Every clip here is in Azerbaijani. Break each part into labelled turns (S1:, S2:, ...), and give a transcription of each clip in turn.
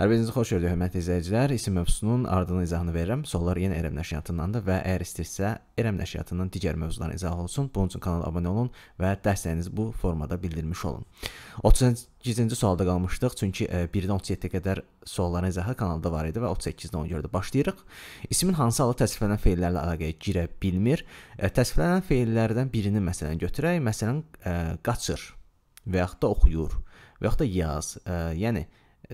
S1: Hər birinizi xoş gördük, hörmətli izləyicilər. İsim mövzusunun ardından izahını verirəm. Suallar yenə Erəm nəşriyyatından da və əgər istəyirsə Erəm nəşriyyatından digər mövzuların izahı olsun. Bunun üçün kanala abunə olun və dəstəyinizi bu formada bildirmiş olun. 38-ci sualda qalmışdıq, çünki 1-dən e, 37-ə qədər sualların izahı kanalda var idi və 38-dən ona görə də başlayırıq. İsmin hansı halı təsdiqlənən feillərlə əlaqəyə girə bilmir? E, təsdiqlənən feillərdən birini məsələn götürək, məsələn e, qaçır və yaxud da oxuyur və yaxud da yaz. Yəni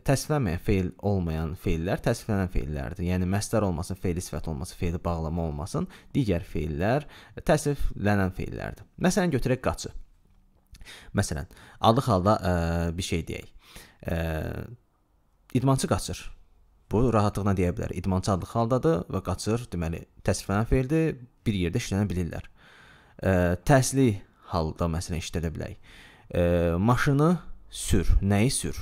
S1: təsviflənməyən feil olmayan feillər təsviflənən feillərdir. Yəni məsdər olmasın, feili sifət olmasın, feili bağlama olmasın, digər feillər təsviflənən feillərdir. Məsələn götürək qaçı. Məsələn, adı halda ə, e, bir şey deyək. Ə, e, idmançı qaçır. Bu rahatlıqla deyə bilər. İdmançı adlı haldadır və qaçır, deməli təsviflənən feildir, bir yerdə işlənə bilirlər. Ə, e, təhsili halda məsələn işlədə bilərik. Ə, maşını sür, nəyi sür?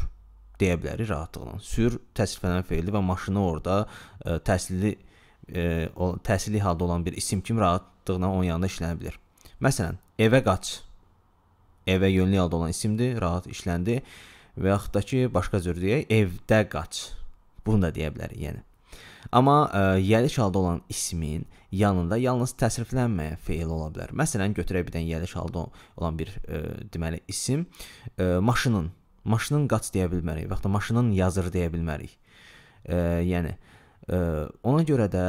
S1: deyə bilərik rahatlıqla. Sür təsriflənən feildir və maşını orada ə, e, təhsilli ə, e, o təhsilli halda olan bir isim kimi rahatlıqla onun yanında işlənə bilər. Məsələn, evə qaç. Evə yönlü halda olan isimdir, rahat işləndi. Və yaxud da ki, başqa cür deyək, evdə qaç. Bunu da deyə bilərik, yəni. Amma ə, e, yəliş halda olan ismin yanında yalnız təsriflənməyən feil ola bilər. Məsələn, götürək bir dənə yəliş halda olan bir ə, deməli isim ə, maşının Maşının qaç deyə bilmərik, vaxtda maşının yazır deyə bilmərik. E, yəni e, ona görə də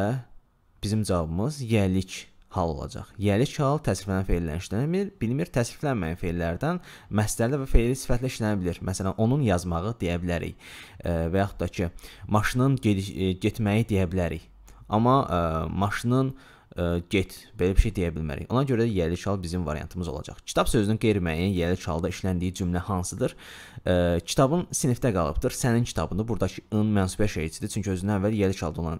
S1: bizim cavabımız yəlik hal olacaq. Yəlik hal təsriflənən feillərdən işlənmir, bilmir təsriflənməyən feillərdən məsdərlə və feili sifətlə işlənə bilər. Məsələn, onun yazmağı deyə bilərik e, və yaxud da ki, maşının ged e, getməyi deyə bilərik. Amma e, maşının e, ə, get, belə bir şey deyə bilmərik. Ona görə də yiyəli şal bizim variantımız olacaq. Kitab sözünün qeyri-müəyyən yiyəli şalda işləndiyi cümlə hansıdır? Ə, kitabın sinifdə qalıbdır. Sənin kitabında burdakı ın mənsubiyyət şəritsidir. Çünki özündən əvvəl yiyəli şalda olan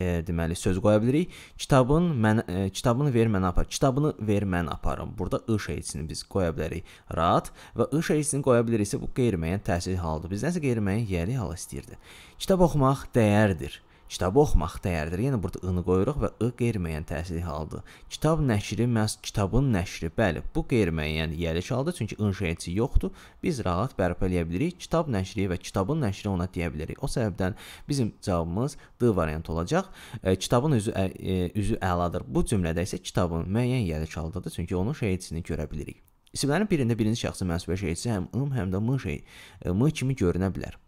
S1: e, deməli söz qoya bilirik. Kitabın mən e, kitabını ver mənə apar. Kitabını ver mən aparım. Burada ı şəritisini biz qoya bilərik. Rahat və ı şəritisini qoya biliriksə bu qeyri-müəyyən təsir halıdır. Biz nəsə qeyri-müəyyən yiyəli hal istəyirdi. Kitab oxumaq dəyərdir. Kitabı oxumaq dəyərdir. Yəni burada ı-nı qoyuruq və ı qeyri-müəyyən təsirli haldır. Kitab nəşri məhz kitabın nəşri. Bəli, bu qeyri-müəyyən yerləş haldır, çünki ın şeirçi yoxdur. Biz rahat bərpa eləyə bilərik. Kitab nəşri və kitabın nəşri ona deyə bilərik. O səbəbdən bizim cavabımız D variantı olacaq. E, kitabın üzü ə, e, üzü əladır. Bu cümlədə isə kitabın müəyyən yerləş haldadır, çünki onun şeirçisini görə bilərik. İsimlərin birində birinci şəxsi mənsubiyə şeirçisi həm ım, həm də m şey, e, m kimi görünə bilər.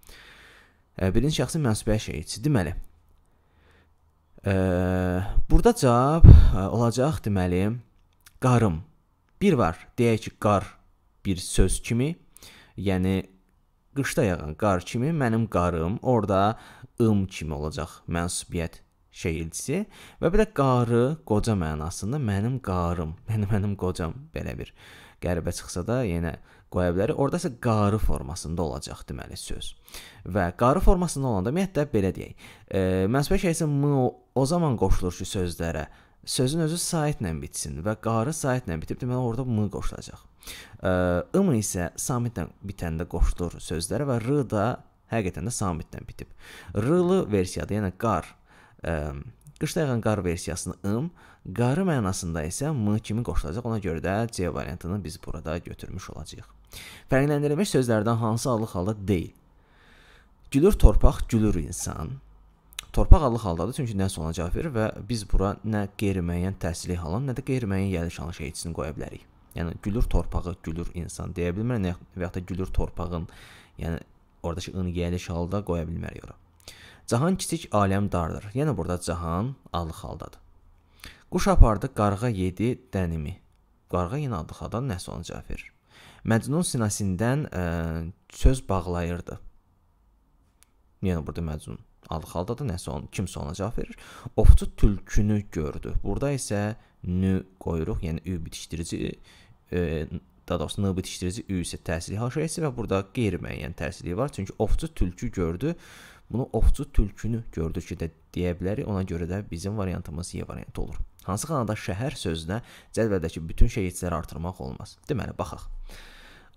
S1: E, birinci şəxsi mənsubiyə şeirçisi. Deməli, Burada cavab e, olacaq deməli qarım. Bir var, deyək ki, qar bir söz kimi, yəni qışda yağan qar kimi mənim qarım, orada ım kimi olacaq mənsubiyyət şeirçisi və bir də qarı qoca mənasında mənim qarım, yəni mənim qocam belə bir qəribə çıxsa da yenə qoya bilərik. Orda isə qarı formasında olacaq deməli söz. Və qarı formasında olanda ümumiyyətlə belə deyək. E, Mənsubi şəxsin m o zaman qoşulur ki sözlərə. Sözün özü saitlə bitsin və qarı saitlə bitib deməli orada m qoşulacaq. E, m isə samitlə bitəndə qoşulur sözlərə və r da həqiqətən də samitlə bitib. R-lı versiyada, yəni qar e, Qışdayğan qar versiyasını ım, qarı mənasında isə m kimi qoşulacaq. Ona görə də C variantını biz burada götürmüş olacağıq. Fərqləndirilmiş sözlərdən hansı adlı halda deyil? Gülür torpaq, gülür insan. Torpaq adlı haldadır, çünki nəsə ona cavab verir və biz bura nə qeyri-müəyyən təhsili halın, nə də qeyri-müəyyən yəliş halı şeyçisini qoya bilərik. Yəni gülür torpağı, gülür insan deyə bilmirəm, və ya da gülür torpağın, yəni oradakı ın yəliş halda qoya bilmərik ora. Cahan kiçik aləm dardır. Yəni burada cahan adlı haldadır. Quş apardı, qarğa yedi dənimi. Qarğa yenə adlı halda nəsə ona cavab verir. Məcnun sinəsindən ə, e, söz bağlayırdı. Yenə burada Məcnun adı xaldadır, nəsə onun kimsə ona cavab verir. Ovçu tülkünü gördü. Burada isə nü qoyuruq, yəni ü bitişdirici e, daha doğrusu n bitişdirici ü isə təsili haşiyəsi və burada qeyri-müəyyən təsili var. Çünki ovçu tülkü gördü. Bunu ovçu tülkünü gördü ki də deyə bilərik. Ona görə də bizim variantımız Y variantı olur. Hansı xanada şəhər sözünə cədvəldəki bütün şəhidləri artırmaq olmaz. Deməli baxaq.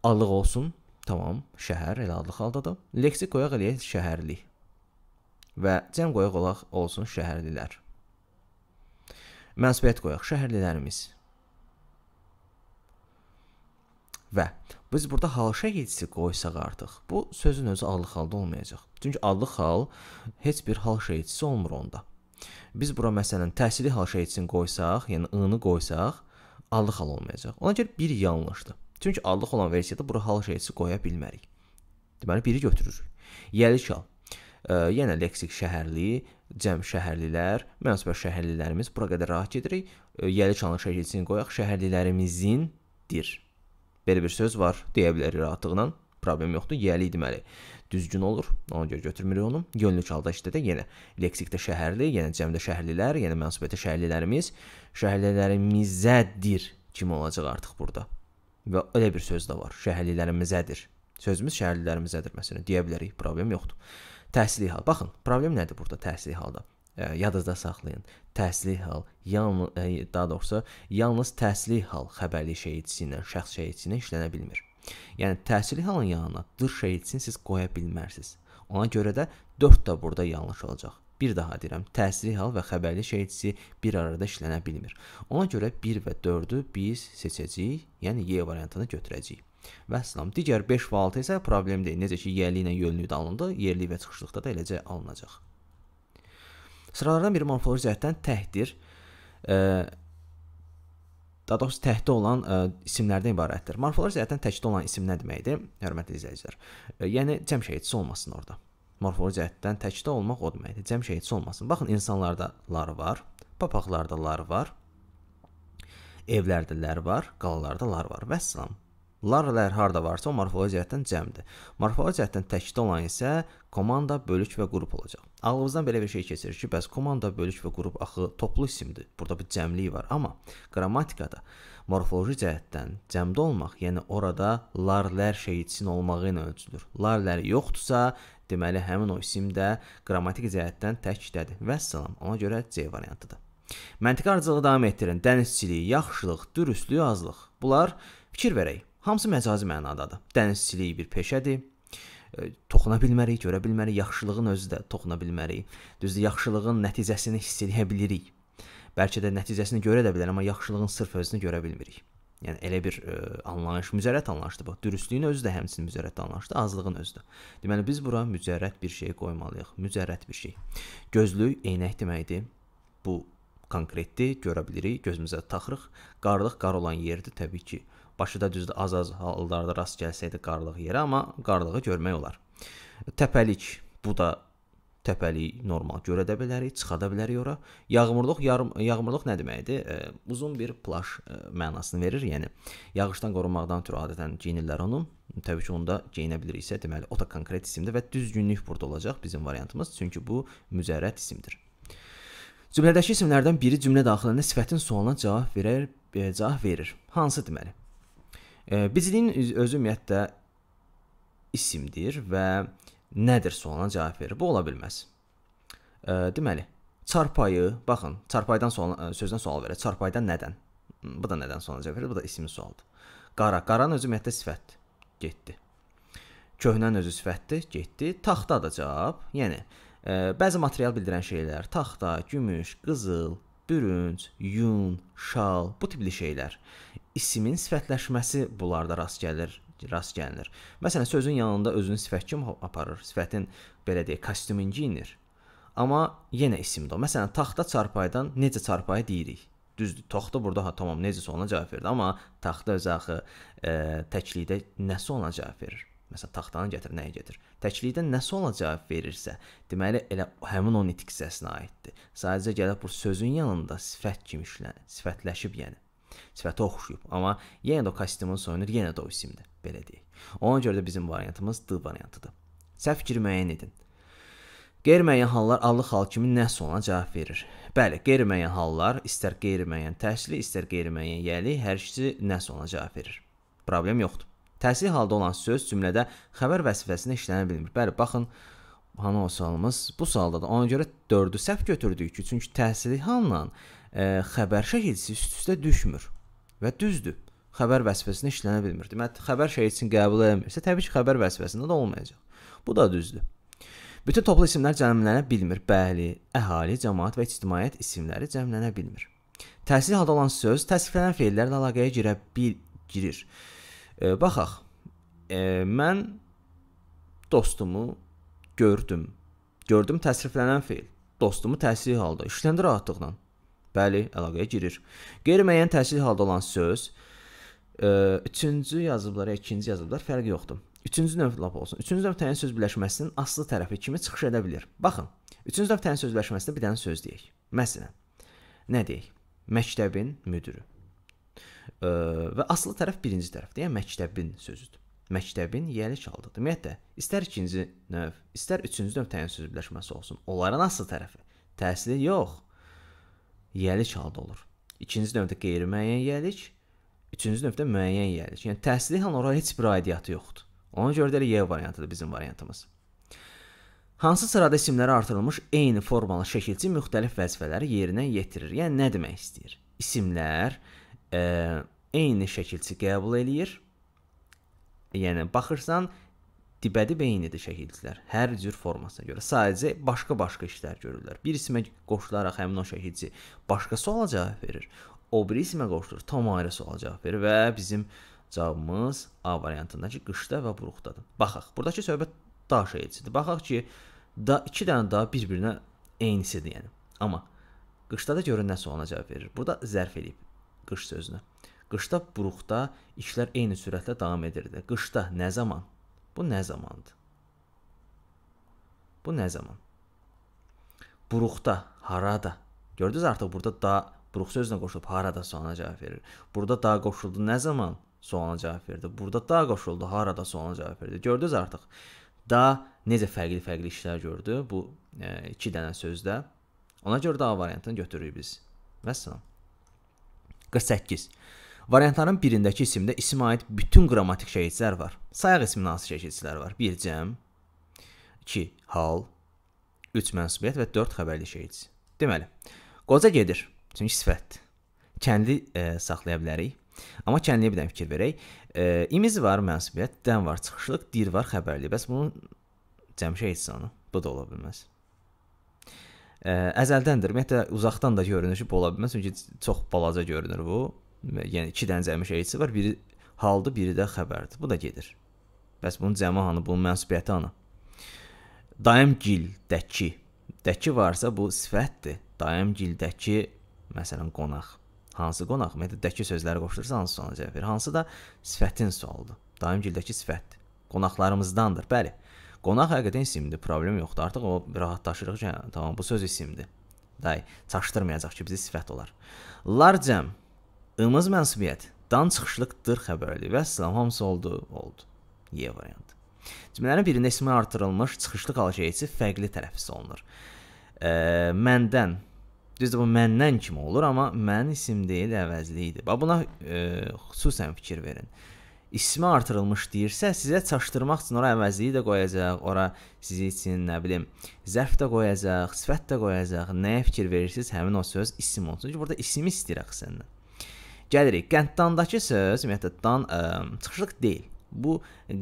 S1: Adlıq olsun. Tamam, şəhər elə adlı haldadır. Leksik qoyaq eləyək şəhərlik. Və cəm qoyaq olaq olsun şəhərlilər. Mənsibiyyət qoyaq şəhərlilərimiz. Və biz burada hal şəkilçisi qoysaq artıq, bu sözün özü adlı halda olmayacaq. Çünki adlı hal heç bir hal şəkilçisi olmur onda. Biz bura məsələn təhsili hal şəkilçisini qoysaq, yəni ı-nı qoysaq, adlı hal olmayacaq. Ona görə bir yanlışdır. Çünki aldıq olan versiyada bura hal şeysi qoya bilmərik. Deməli biri götürürük. Yəlikal. Ə, yenə leksik şəhərli, cəm şəhərlilər, münasibət şəhərlilərimiz bura qədər rahat gedirik. Yəlikalın şəkilini qoyaq şəhərlilərimizindir. Belə bir söz var, deyə bilərik rahatlıqla. Problem yoxdur. Yəli deməli düzgün olur. Ona görə götürmürük onu. Yönlük halda işdə də yenə leksikdə şəhərli, yenə cəmdə şəhərlilər, yenə münasibətdə şəhərlilərimiz şəhərlilərimizədir kimi olacaq artıq burada. Və elə bir söz də var. Şəhərlilərimizədir. Sözümüz şəhərlilərimizədir məsələn deyə bilərik, problem yoxdur. Təhsili hal. Baxın, problem nədir burada təhsili halda? Ə, yadınızda saxlayın. Təhsili hal, yalnız ə, daha doğrusu yalnız təhsili hal xəbərli şəhidçisi ilə şəxs şəhidçisi ilə işlənə bilmir. Yəni təhsili halın yanına dış şəhidçisini siz qoya bilmərsiniz. Ona görə də 4 də burada yanlış olacaq. Bir daha deyirəm, təsiri hal və xəbərli şeirçisi bir arada işlənə bilmir. Ona görə 1 və 4-ü biz seçəcəyik, yəni Y variantını götürəcəyik. Vəssalam. Digər 5 və 6 isə problem deyil. Necə ki, yerli ilə yönlülük də alındı, yerli və çıxışlıqda da eləcə alınacaq. Sıralardan biri morfoloji cəhətdən təhdir. E, daha doğrusu təhdə olan ə, e, isimlərdən ibarətdir. Morfoloji cəhətdən təkdə olan isim nə deməkdir? Hörmətli izləyicilər. E, yəni cəm şəhidçisi olmasın orada morfoloji cəhətdən təkdə olmaq o deməkdir. Cəm şeyçi olmasın. Baxın insanlarda lar var, papaqlarda lar var. Evlərdə lar var, qalalarda lar var. Vəssalam. Lar lar harda varsa o morfoloji cəhətdən cəmdir. Morfoloji cəhətdən təkdə olan isə komanda, bölük və qrup olacaq. Ağlımızdan belə bir şey keçir ki, bəs komanda, bölük və qrup axı toplu isimdir. Burada bir cəmlik var, amma qrammatikada morfoloji cəhətdən cəmdə olmaq, yəni orada lar lar şeyçinin olmağı ilə ölçülür. Lar lar yoxdursa, Deməli, həmin o isim də qrammatik cəhətdən təkdədir. Vəssalam. Ona görə C variantıdır. Məntiqi ardıcılığı davam etdirin. Dənizçilik, yaxşılıq, dürüstlük, azlıq. Bunlar fikir verək. Hamısı məcazi mənadadır. Dənizçilik bir peşədir e, toxuna bilmərik, görə bilmərik, yaxşılığın özü də toxuna bilmərik. Düzdür, yaxşılığın nəticəsini hiss edə bilirik. Bəlkə də nəticəsini görə də bilərik, amma yaxşılığın sırf özünü görə bilmirik. Yəni elə bir ə, e, anlayış, müzərrət anlayışdır bu. Dürüstlüyün özü də həmçinin müzərrət anlayışdır, azlığın özü də. Deməli biz bura müzərrət bir şey qoymalıyıq, müzərrət bir şey. Gözlük eynək deməkdir. Bu konkretdir, görə bilirik, gözümüzə taxırıq. Qarlıq qar olan yerdir təbii ki. Bakıda düzdür az-az hallarda rast gəlsəydi qarlıq yeri, amma qarlığı görmək olar. Təpəlik bu da təpəlik normal görə də bilərik, çıxada bilərik ora. Yağmurluq yarım yağmurluq nə deməkdir? E, uzun bir plaj e, mənasını verir, yəni yağışdan qorunmaqdan ötürü adətən geyinirlər onu. Təbii ki, onda geyinə biliriksə, deməli o da konkret isimdir və düzgünlük burada olacaq bizim variantımız, çünki bu müzərrət isimdir. Cümlədəki isimlərdən biri cümlə daxilində sifətin sualına cavab verər, e, cavab verir. Hansı deməli? E, Bizliyin özü ümumiyyətlə isimdir və nədir sualına cavab verir. Bu ola bilməz. E, deməli, çarpayı, baxın, çarpaydan sual sözdən sual verir. Çarpaydan nədən? Bu da nədən sualına cavab verir. Bu da ismin sualıdır. Qara, qaranın özü ümumiyyətlə sifətdir. Getdi. Köhnənin özü sifətdir, getdi. Taxta da cavab. Yəni e, bəzi material bildirən şeylər, taxta, gümüş, qızıl, bürünc, yun, şal, bu tipli şeylər. İsimin sifətləşməsi bunlarda rast gəlir rast gəlinir. Məsələn, sözün yanında özünü sifət kim aparır? Sifətin belə deyək, kostyumun geyinir. Amma yenə isimdir. Məsələn, taxta çarpayıdan necə çarpayı deyirik? Düzdür, taxta burada ha tamam necəsə ona cavab verdi, amma taxta özü axı e, təklikdə nəsə ona cavab verir. Məsələn, taxtanı gətir, nəyə gətir? Təklikdə nəsə ona cavab verirsə, deməli elə həmin onun nitq hissəsinə aiddir. Sadəcə gəlib bu sözün yanında sifət kimi işlənir, sifətləşib yəni. Sifəti oxşuyub, amma yenə də o kostyumun soyunur, yenə də o isimdir, belə deyək. Ona görə də bizim variantımız D variantıdır. Səhv fikri müəyyən edin. Qeyri-müəyyən hallar allıq hal kimi nə sona cavab verir. Bəli, qeyri-müəyyən hallar istər qeyri-müəyyən təhsili, istər qeyri-müəyyən yəli hər ikisi nə sona cavab verir. Problem yoxdur. Təhsil halda olan söz cümlədə xəbər vəsifəsində işlənə bilmir. Bəli, baxın, hanı o sualımız? Bu sualda da ona görə 4-ü səhv götürdük ki, çünki təhsili halla e, xəbər şəkilçisi üst-üstə düşmür. Və düzdür, xəbər vəzifəsində işlənə bilmir. Deməli, xəbər şəkilçisini qəbul edilmirsə, təbii ki, xəbər vəzifəsində də olmayacaq. Bu da düzdür. Bütün toplu isimlər cəmlənə bilmir. Bəli, əhali, cəmaət və ictimaiyyət isimləri cəmlənə bilmir. Təsir halda olan söz təsdiqlənən feillərlə əlaqəyə girə bil girir. E, baxaq. E, mən dostumu gördüm. Gördüm təsriflənən feil. Dostumu təsiri halda işləndi rahatlıqla. Bəli, əlaqəyə girir. Qeyri-müəyyən təsir halda olan söz ə, e, üçüncü yazıblar, ikinci yazıblar fərqi yoxdur. Üçüncü növ lap olsun. Üçüncü növ təyin sözləşməsinin aslı tərəfi kimi çıxış edə bilər. Baxın, üçüncü növ təyin sözləşməsində bir dənə söz deyək. Məsələn, nə deyək? Məktəbin müdürü. Ə, e, və aslı tərəf birinci tərəf deyə yəni məktəbin sözüdür. Məktəbin yiyəli çaldı. Ümumiyyətlə, istər ikinci növ, istər üçüncü növ təyin sözləşməsi olsun, onların aslı tərəfi təhsili yox, yeyilik halda olur. İkinci növdə qeyri-müəyyən yeyilik, üçüncü növdə müəyyən yeyilik. Yəni təhsili honorara heç bir aidiyyatı yoxdur. Ona görə də Y variantıdır bizim variantımız. Hansı sırada isimləri artırılmış eyni formalı şəkilçi müxtəlif vəzifələri yerinə yetirir? Yəni nə demək istəyir? İsimlər e, eyni şəkilçi qəbul eləyir. Yəni baxırsan, dibədi beynidir şəhidlər. Hər cür formasına görə. Sadəcə başqa-başqa işlər görürlər. Bir ismə qoşularaq həmin o şəhidçi başqa suala cavab verir. O biri ismə qoşulur, tam ayrı suala cavab verir və bizim cavabımız A variantındakı qışda və buruqdadır. Baxaq, burdakı söhbət da şəhidçidir. Baxaq ki, da 2 dənə da bir-birinə eynisidir, yəni. Amma qışda da görün nə suala cavab verir. Burada zərf eləyib qış sözünü. Qışda buruqda işlər eyni sürətlə davam edirdi. Qışda nə zaman? Bu nə zamandır? Bu nə zaman? Buruqda, harada? Gördünüz artıq burada da buruq sözünə qoşulub harada sualına cavab verir. Burada da qoşuldu nə zaman sualına cavab verdi. Burada da qoşuldu harada sualına cavab verdi. Gördünüz artıq. Da necə fərqli-fərqli işlər gördü bu e, iki dənə sözdə. Ona görə də A variantını götürürük biz. Vəssalam. 48. Variantların birindəki isimdə isimə aid bütün qrammatik şəkillər var. Sayaq isminə hansı şəkillər var? 1 cəm, 2 hal, 3 mənsubiyyət və 4 xəbərli şəkil. Deməli, qoca gedir, çünki sifətdir. Kəndi e, saxlaya bilərik. Amma kəndliyə bir dənə fikir verək. E, imiz var, mənsubiyyət, dən var, çıxışlıq, dir var, xəbərli. Bəs bunun cəmşə etsanı bu da ola bilməz. Ə, e, əzəldəndir. Ümumiyyətlə uzaqdan da görünüşüb ola bilməz, çünki çox balaca görünür bu yəni iki dənə cəmi şəhidçi var, biri haldı, biri də xəbərdir. Bu da gedir. Bəs bunun cəmi hanı, bunun mənsubiyyəti hanı? Daimgil dəki. Dəki varsa bu sifətdir. Daimgildəki məsələn qonaq. Hansı qonaq? Ümumiyyətlə dəki sözləri qoşulursa hansı suala cavab verir? Hansı da sifətin sualıdır. Daimgildəki sifətdir. Qonaqlarımızdandır. Bəli. Qonaq həqiqətən isimdir, problem yoxdur. Artıq o rahatlaşırıq ki, hə, tamam bu söz isimdir. Day, çaşdırmayacaq ki, bizi sifət olar. Larcem Ilmaz mənsubiyyət. Dan çıxışlıqdır xəbəridir. Vəssalam, hamısı oldu, oldu. Y variantı. Cümlələrin birində ismi artırılmış çıxışlıq alışverici fərqli tələffüz olunur. E, məndən Düzdür bu məndən kimi olur, amma mən isim deyil, əvəzliyidir. Bax buna e, xüsusən fikir verin. İsmi artırılmış deyirsə, sizə çaşdırmaq üçün ora əvəzliyi də qoyacaq, ora sizi üçün nə bilim, zərf də qoyacaq, sifət də qoyacaq. Nəyə fikir verirsiniz, həmin o söz isim olsun. Çünki burada ismi istəyirək səndən. Gəlirik. Qəndandakı söz ümumiyyətlə dan ə, çıxışlıq deyil. Bu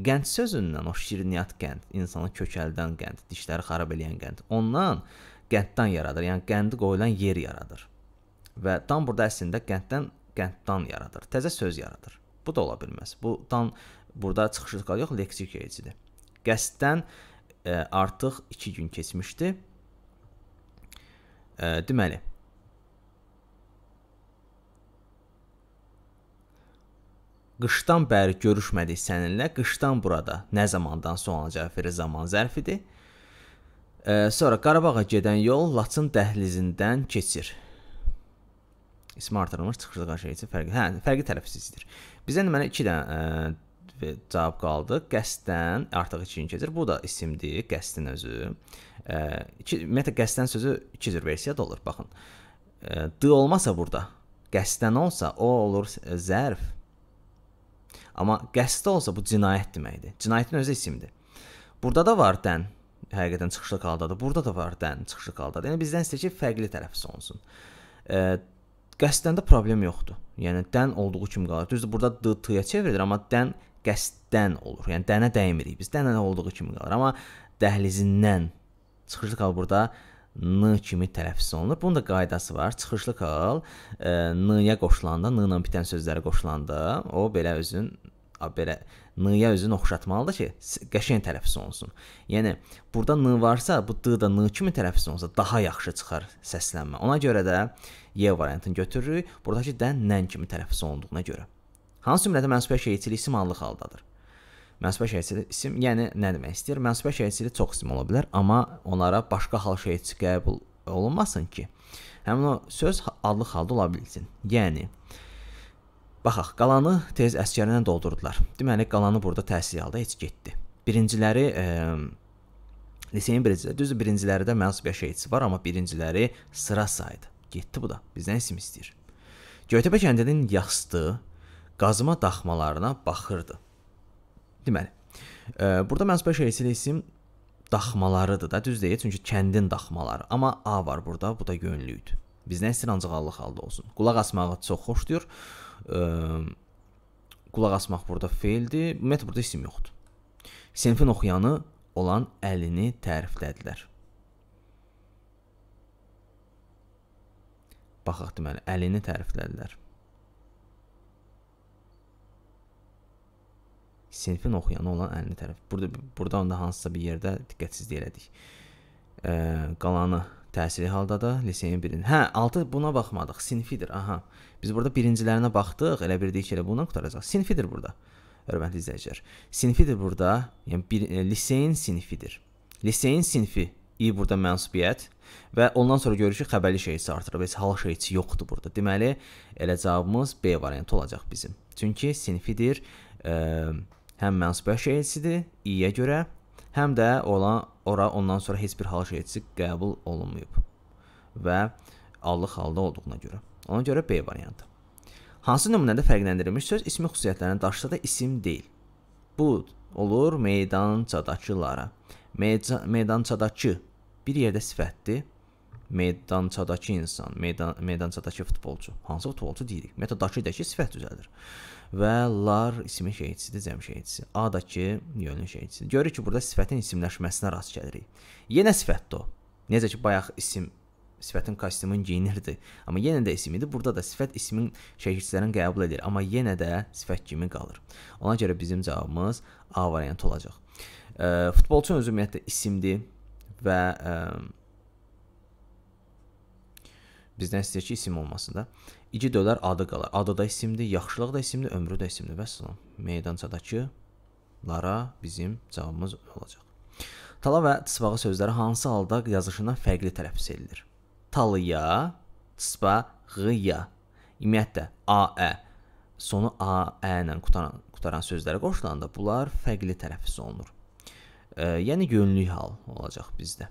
S1: qənd sözündən o şirniyyat qənd, insanı kökəldən qənd, dişləri xarab eləyən qənd. Ondan qənddən yaradır. Yəni qəndi qoyulan yer yaradır. Və dan burada əslində qənddən qənddan yaradır. Təzə söz yaradır. Bu da ola bilməz. Bu dan burada çıxışlıq yox, leksik heycidir. Qəsddən ə, artıq 2 gün keçmişdi. Ə, deməli, Qışdan bəri görüşmədik səninlə. Qışdan burada. Nə zamandan sonra Cəfəri zaman zərfidir. E, sonra Qarabağa gedən yol Laçın dəhlizindən keçir. İsmi artırılmış çıxışda qarşıya fərqi. Hə, fərqi tərəfsizdir. Bizə mənə 2 dənə e, cavab qaldı. Qəsdən artıq 2-ni keçir. Bu da isimdir, qəsdin özü. E, iki, ümumiyyətlə qəsdən sözü 2 cür versiyada olur, baxın. E, d olmasa burada qəsdən olsa o olur zərf, Amma qəsd olsa bu cinayət deməkdir. Cinayətin özü isimdir. Burada da var dən həqiqətən çıxışlı qaldadır. Burada da var dən çıxışlı qaldadır. Yəni bizdən istəyir ki, fərqli tərəfi olsun. E, qəsdən də problem yoxdur. Yəni dən olduğu kimi qalır. Düzdür, burada d t-yə çevrilir, amma dən qəsdən olur. Yəni dənə dəymirik. Biz dənə olduğu kimi qalır. Amma dəhlizindən çıxışlı qal burada n kimi tələffüz olunur. Bunun da qaydası var. Çıxışlı kal n-ya qoşulanda, n ilə bitən sözləri qoşulanda o belə özün belə n-ya özünü oxşatmalıdır ki, qəşəng tələffüz olunsun. Yəni burada n varsa, bu d da n kimi tələffüz olunsa daha yaxşı çıxar səslənmə. Ona görə də y variantını götürürük. Burdakı d-dən n kimi tələffüz olunduğuna görə. Hansı cümlədə mənsubiyyət şeirçiliyi isim adlı haldadır? Mənsuba şeirçilik isim, yəni nə demək istəyir? Mənsuba şeirçilik çox isim ola bilər, amma onlara başqa hal şeirçi qəbul olunmasın ki, həmin o söz adlı halda ola bilsin. Yəni baxaq, qalanı tez əskərlə doldurdular. Deməli qalanı burada təhsil aldı, heç getdi. Birinciləri e, liseyin birinciləri, düzdür, birinciləri də mənsubiyyət şehidçisi var, amma birinciləri sıra saydı. Getdi bu da. Bizdən isim istəyir. Göytəpə kəndinin yastığı qazma daxmalarına baxırdı. Deməli, e, burada mən special isim daxmalarıdır da, düz deyil, çünki kəndin daxmaları. Amma A var burada, bu da yönlüydü. Biz nə istəyir ancaq Allah halda olsun. Qulaq asmağı çox xoşdur. E, qulaq asmaq burada feildir. Ümumiyyətlə burada isim yoxdur. Sinfin oxuyanı olan əlini təriflədilər. Baxaq deməli, əlini təriflədilər. sinifin oxuyanı olan əlini tərəf. Burada burada onda hansısa bir yerdə diqqətsizlik elədik. E, qalanı təhsili haldadır, liseyin birinci. Hə, 6 buna baxmadıq, sinfidir. Aha. Biz burada birincilərinə baxdıq, elə bildik ki, elə bundan qutaracaq. Sinfidir burada. Hörmətli izləyicilər. Sinfidir burada, yəni bir, e, liseyin sinfidir. Liseyin sinfi i burada mənsubiyyət və ondan sonra görürük xəbərli şeysi artırıb, heç hal şeysi yoxdur burada. Deməli, elə cavabımız B variantı olacaq bizim. Çünki sinfidir, e, həm mənsubiyyət şeirçisidir İyə görə, həm də olan ora ondan sonra heç bir hal şeirçisi qəbul olunmayıb və allıq halda olduğuna görə. Ona görə B variantı. Hansı nümunədə fərqləndirilmiş söz ismi xüsusiyyətlərini daşısa da isim deyil. Bu olur meydançadakılara. Meyca, meydançadakı bir yerdə sifətdir. Meydançadakı insan, meydan meydançadakı futbolçu. Hansı futbolçu deyirik? Metadakı də ki, sifət düzəlir və lar ismi şəhidçisidir, cəm şəhidçisi. A-dakı yönlü şəhidçisidir. Görürük ki, burada sifətin isimləşməsinə rast gəlirik. Yenə sifətdir o. Necə ki, bayaq isim sifətin kostyumun geyinirdi. Amma yenə də isim idi. Burada da sifət ismin şəkilçilərin qəbul edir, amma yenə də sifət kimi qalır. Ona görə bizim cavabımız A variantı olacaq. E, futbolçu özü ümumiyyətlə isimdir və e, bizdən istəyir ki, isim olmasın da. İgid ölər, adı qalar. Adı da isimdir, yaxşılıq da isimdir, ömrü də isimdir. Vəssalam. Meydançadakılara bizim cavabımız olacaq. Tala və tsbağı sözləri hansı halda yazılışından fərqli tələffüz edilir? Talıya, tsbağıya. Ümumiyyətlə aə sonu aə ilə qutaran, qutaran sözlərə qoşulanda bunlar fərqli tələffüz olunur. E, yəni gönüllü hal olacaq bizdə.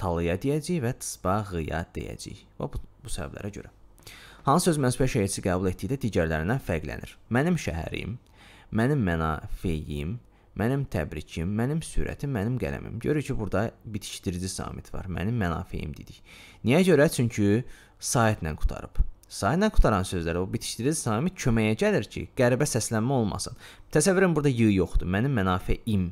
S1: Talıya deyəcəyik və tsbağıya deyəcəyik. Və bu, bu səbəblərə görə Hansı öz mənsubiyyət şeirçisi qəbul etdikdə digərlərindən fərqlənir? Mənim şəhərim, mənim mənafeyim, mənim təbrikim, mənim sürətim, mənim qələmim. Görürük ki, burada bitişdirici samit var. Mənim mənafeyim dedik. Niyə görə? Çünki saitlə qutarıb. Sayla qutaran sözlər o bitişdirici samit köməyə gəlir ki, qəribə səslənmə olmasın. Təsəvvür edin burada y yoxdur. Mənim mənafeyim,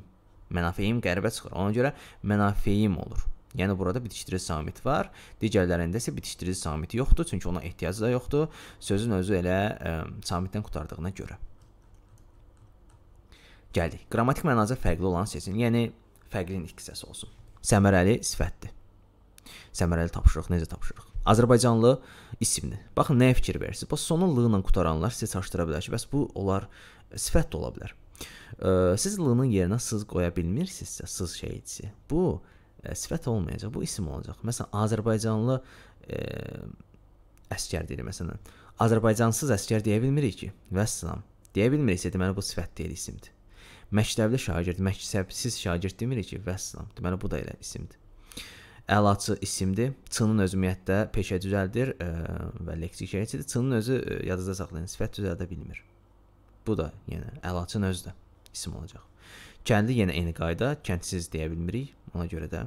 S1: mənafeyim qəribə çıxır. Ona görə mənafeyim olur. Yəni burada bitişdirici samit var. Digərlərində isə bitişdirici samit yoxdur, çünki ona ehtiyac da yoxdur. Sözün özü elə ə, e, samitdən qurtardığına görə. Gəldik. Qrammatik mənada fərqli olan seçin. Yəni fərqlinin ikisəsi olsun. Səmərəli sifətdir. Səmərəli tapşırıq necə tapşırıq? Azərbaycanlı isimdir. Baxın nəyə fikir verirsiniz? Bəs sonu l ilə qutaranlar sizə çaşdıra bilər ki, bəs bu onlar sifət də ola bilər. Ə, e, siz l-nın yerinə sız qoya bilmirsinizsə, sız şeyidsi. Bu ə, e, sifət olmayacaq, bu isim olacaq. Məsələn, Azərbaycanlı ə, e, əskər deyilir məsələn. Azərbaycansız əskər deyə bilmirik ki. Vəssalam. Deyə bilmiriksə deməli bu sifət deyil, isimdir. Məktəbli şagird, məktəbsiz şagird demirik ki, vəssalam. Deməli bu da elə isimdir. Əlaçı isimdir. Çının özü ümumiyyətlə peşə düzəldir ə, e, və leksik şərhçidir. Çının özü ə, yadınızda saxlayın, sifət düzəldə bilmir. Bu da yenə yəni, əlaçın özü də isim olacaq. Kəndli yenə eyni qayda, kəndsiz deyə bilmirik. Ona görə də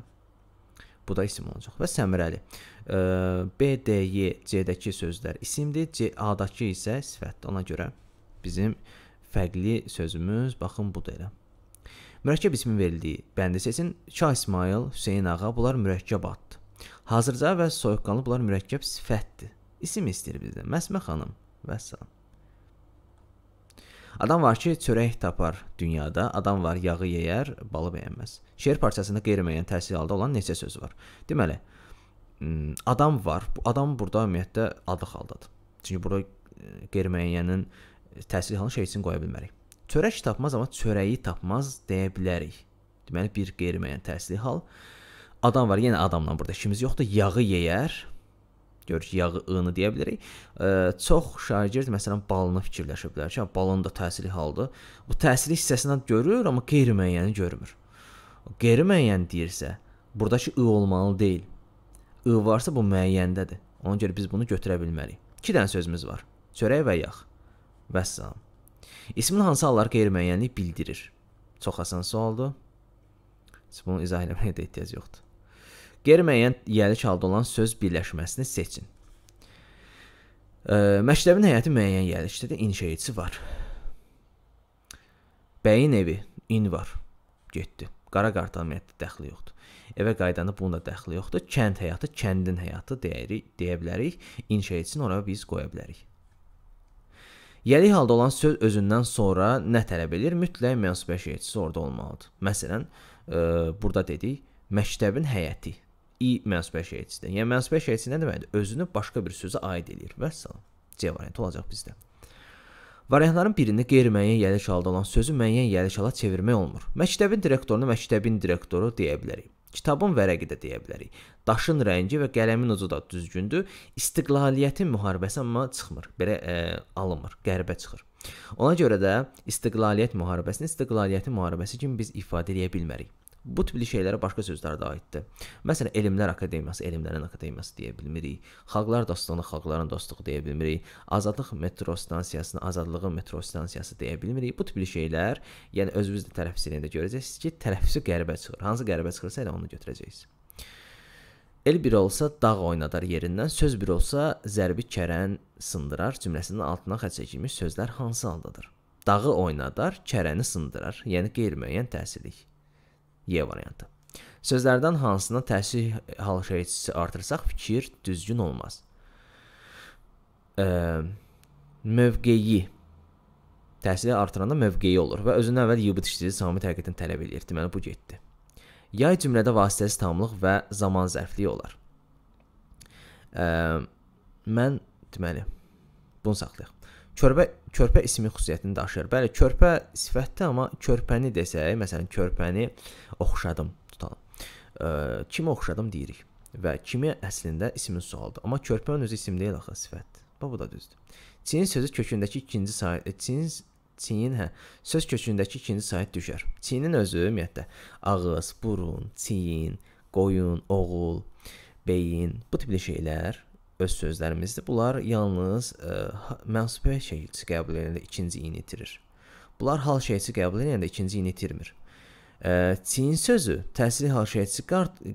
S1: bu da isim olacaq. Və səmərəli. E, B, D, Y, C-dəki sözlər isimdir, C, A-dakı isə sifətdir. Ona görə bizim fərqli sözümüz baxın bu da elə. Mürəkkəb ismin verildiyi bəndi seçin. Şah İsmail, Hüseyn ağa bunlar mürəkkəb addır. Hazırca və soyuqqanlı bunlar mürəkkəb sifətdir. İsim istəyir bizdən. Məsmə xanım. Vəssalam. Adam var ki, çörək tapar dünyada, adam var yağı yeyər, balı bəyənməz. Şeir parçasında qeyri-müəyyən təsir halda olan neçə söz var. Deməli, hmm, adam var. Bu adam burada ümumiyyətlə adı xaldadır. Çünki burada e, qeyri-müəyyənin təsir halını şey üçün qoya bilmərik. Çörək tapmaz amma çörəyi tapmaz deyə bilərik. Deməli bir qeyri-müəyyən təsirli hal. Adam var, yenə adamla burada işimiz yoxdur. Yağı yeyər Gör ki, yağı ığını deyə bilirik. E, çox şagird məsələn balını fikirləşiblər ki, balın da təsirli haldır. Bu təsirli hissəsindən görür, amma qeyri-müəyyəni görmür. Qeyri-müəyyən deyirsə, burdakı ı olmalı deyil. I varsa bu müəyyəndədir. Ona görə biz bunu götürə bilmərik. 2 dənə sözümüz var. Çörək və yağ. Vəssalam. İsmin hansı halları qeyri-müəyyənlik bildirir? Çox asan sualdır. Siz bunu izah eləməyə də ehtiyac yoxdur. Qeyri-müəyyən yeyilik halda olan söz birləşməsini seçin. E, məktəbin həyəti müəyyən yeyilikdə inşaatçı var. Bəyin evi in var. Getdi. Qara qartamiyyətdə dəxli yoxdur. Evə qayıdanda bunun da dəxli yoxdur. Kənd həyatı, kəndin həyatı deyirik, deyə bilərik. İnşaatçını ora biz qoya bilərik. Yeyilik halda olan söz özündən sonra nə tələb edir? Mütləq mənsub əşyaçısı orada olmalıdır. Məsələn, e, burada dedik, məktəbin həyəti i mənsubiyyət şəhiyyətçisidir. Yəni mənsubiyyət şəhiyyətçisi nə deməkdir? Özünü başqa bir sözə aid edir. Vəssalam. C variantı olacaq bizdə. Variantların birində qeyri-müəyyən yəliş halda olan sözü müəyyən yəliş hala çevirmək olmur. Məktəbin direktorunu məktəbin direktoru deyə bilərik. Kitabın vərəqi də deyə bilərik. Daşın rəngi və qələmin ucu da düzgündür. İstiqlaliyyətin müharibəsi amma çıxmır. Belə ə, e, alınmır, qəribə çıxır. Ona görə də istiqlaliyyət müharibəsini istiqlaliyyətin müharibəsi kimi biz ifadə edə bilmərik. Bu tipli şeylərə başqa sözlər də aiddir. Məsələn, elmlər akademiyası, elmlərin akademiyası deyə bilmirik. Xalqlar dostluğunu, xalqların dostluğu deyə bilmirik. Azadlıq metro stansiyasını, azadlığın metro stansiyası deyə bilmirik. Bu tipli şeylər, yəni özünüz də tərəfsiz elində görəcəksiniz ki, tərəfsi qəribə çıxır. Hansı qəribə çıxırsa elə onu götürəcəksiniz. El bir olsa dağ oynadır yerindən, söz bir olsa zərbi kərən sındırar cümləsinin altına xətt çəkilmiş sözlər hansı haldadır? Dağı oynadar, kərəni sındırar, yəni qeyri-müəyyən təsirlik. Y variantı. Sözlərdən hansına təsir hal şəhiyyətçisi artırsaq fikir düzgün olmaz. E, mövqeyi təsiri artıranda mövqeyi olur və özündən əvvəl yubit işçisi samit həqiqətini tələb eləyir. Deməli bu getdi. Yay cümlədə vasitəsi tamlıq və zaman zərfliyi olar. E, mən deməli bunu saxlayaq. Körpə körpə ismi xüsusiyyətini daşıyır. Bəli, körpə sifətdir, amma körpəni desək, məsələn, körpəni oxşadım tutalım. E, kimi oxşadım deyirik və kimi əslində ismin sualdır. Amma körpənin özü isim deyil axı, sifətdir. Bax bu da düzdür. Çin sözü kökündəki ikinci sahə e, Çin Çinin hə, söz kökündəki ikinci sahət düşər. Çinin özü ümumiyyətlə ağız, burun, çin, qoyun, oğul, beyin bu tipli şeylər öz sözlərimizdir. Bunlar yalnız ə, e, mənsubə şeyçi qəbul edəndə ikinci iyini itirir. Bunlar hal şeyçi qəbul edəndə ikinci iyini itirmir. Çin sözü təsiri haşiyyəçi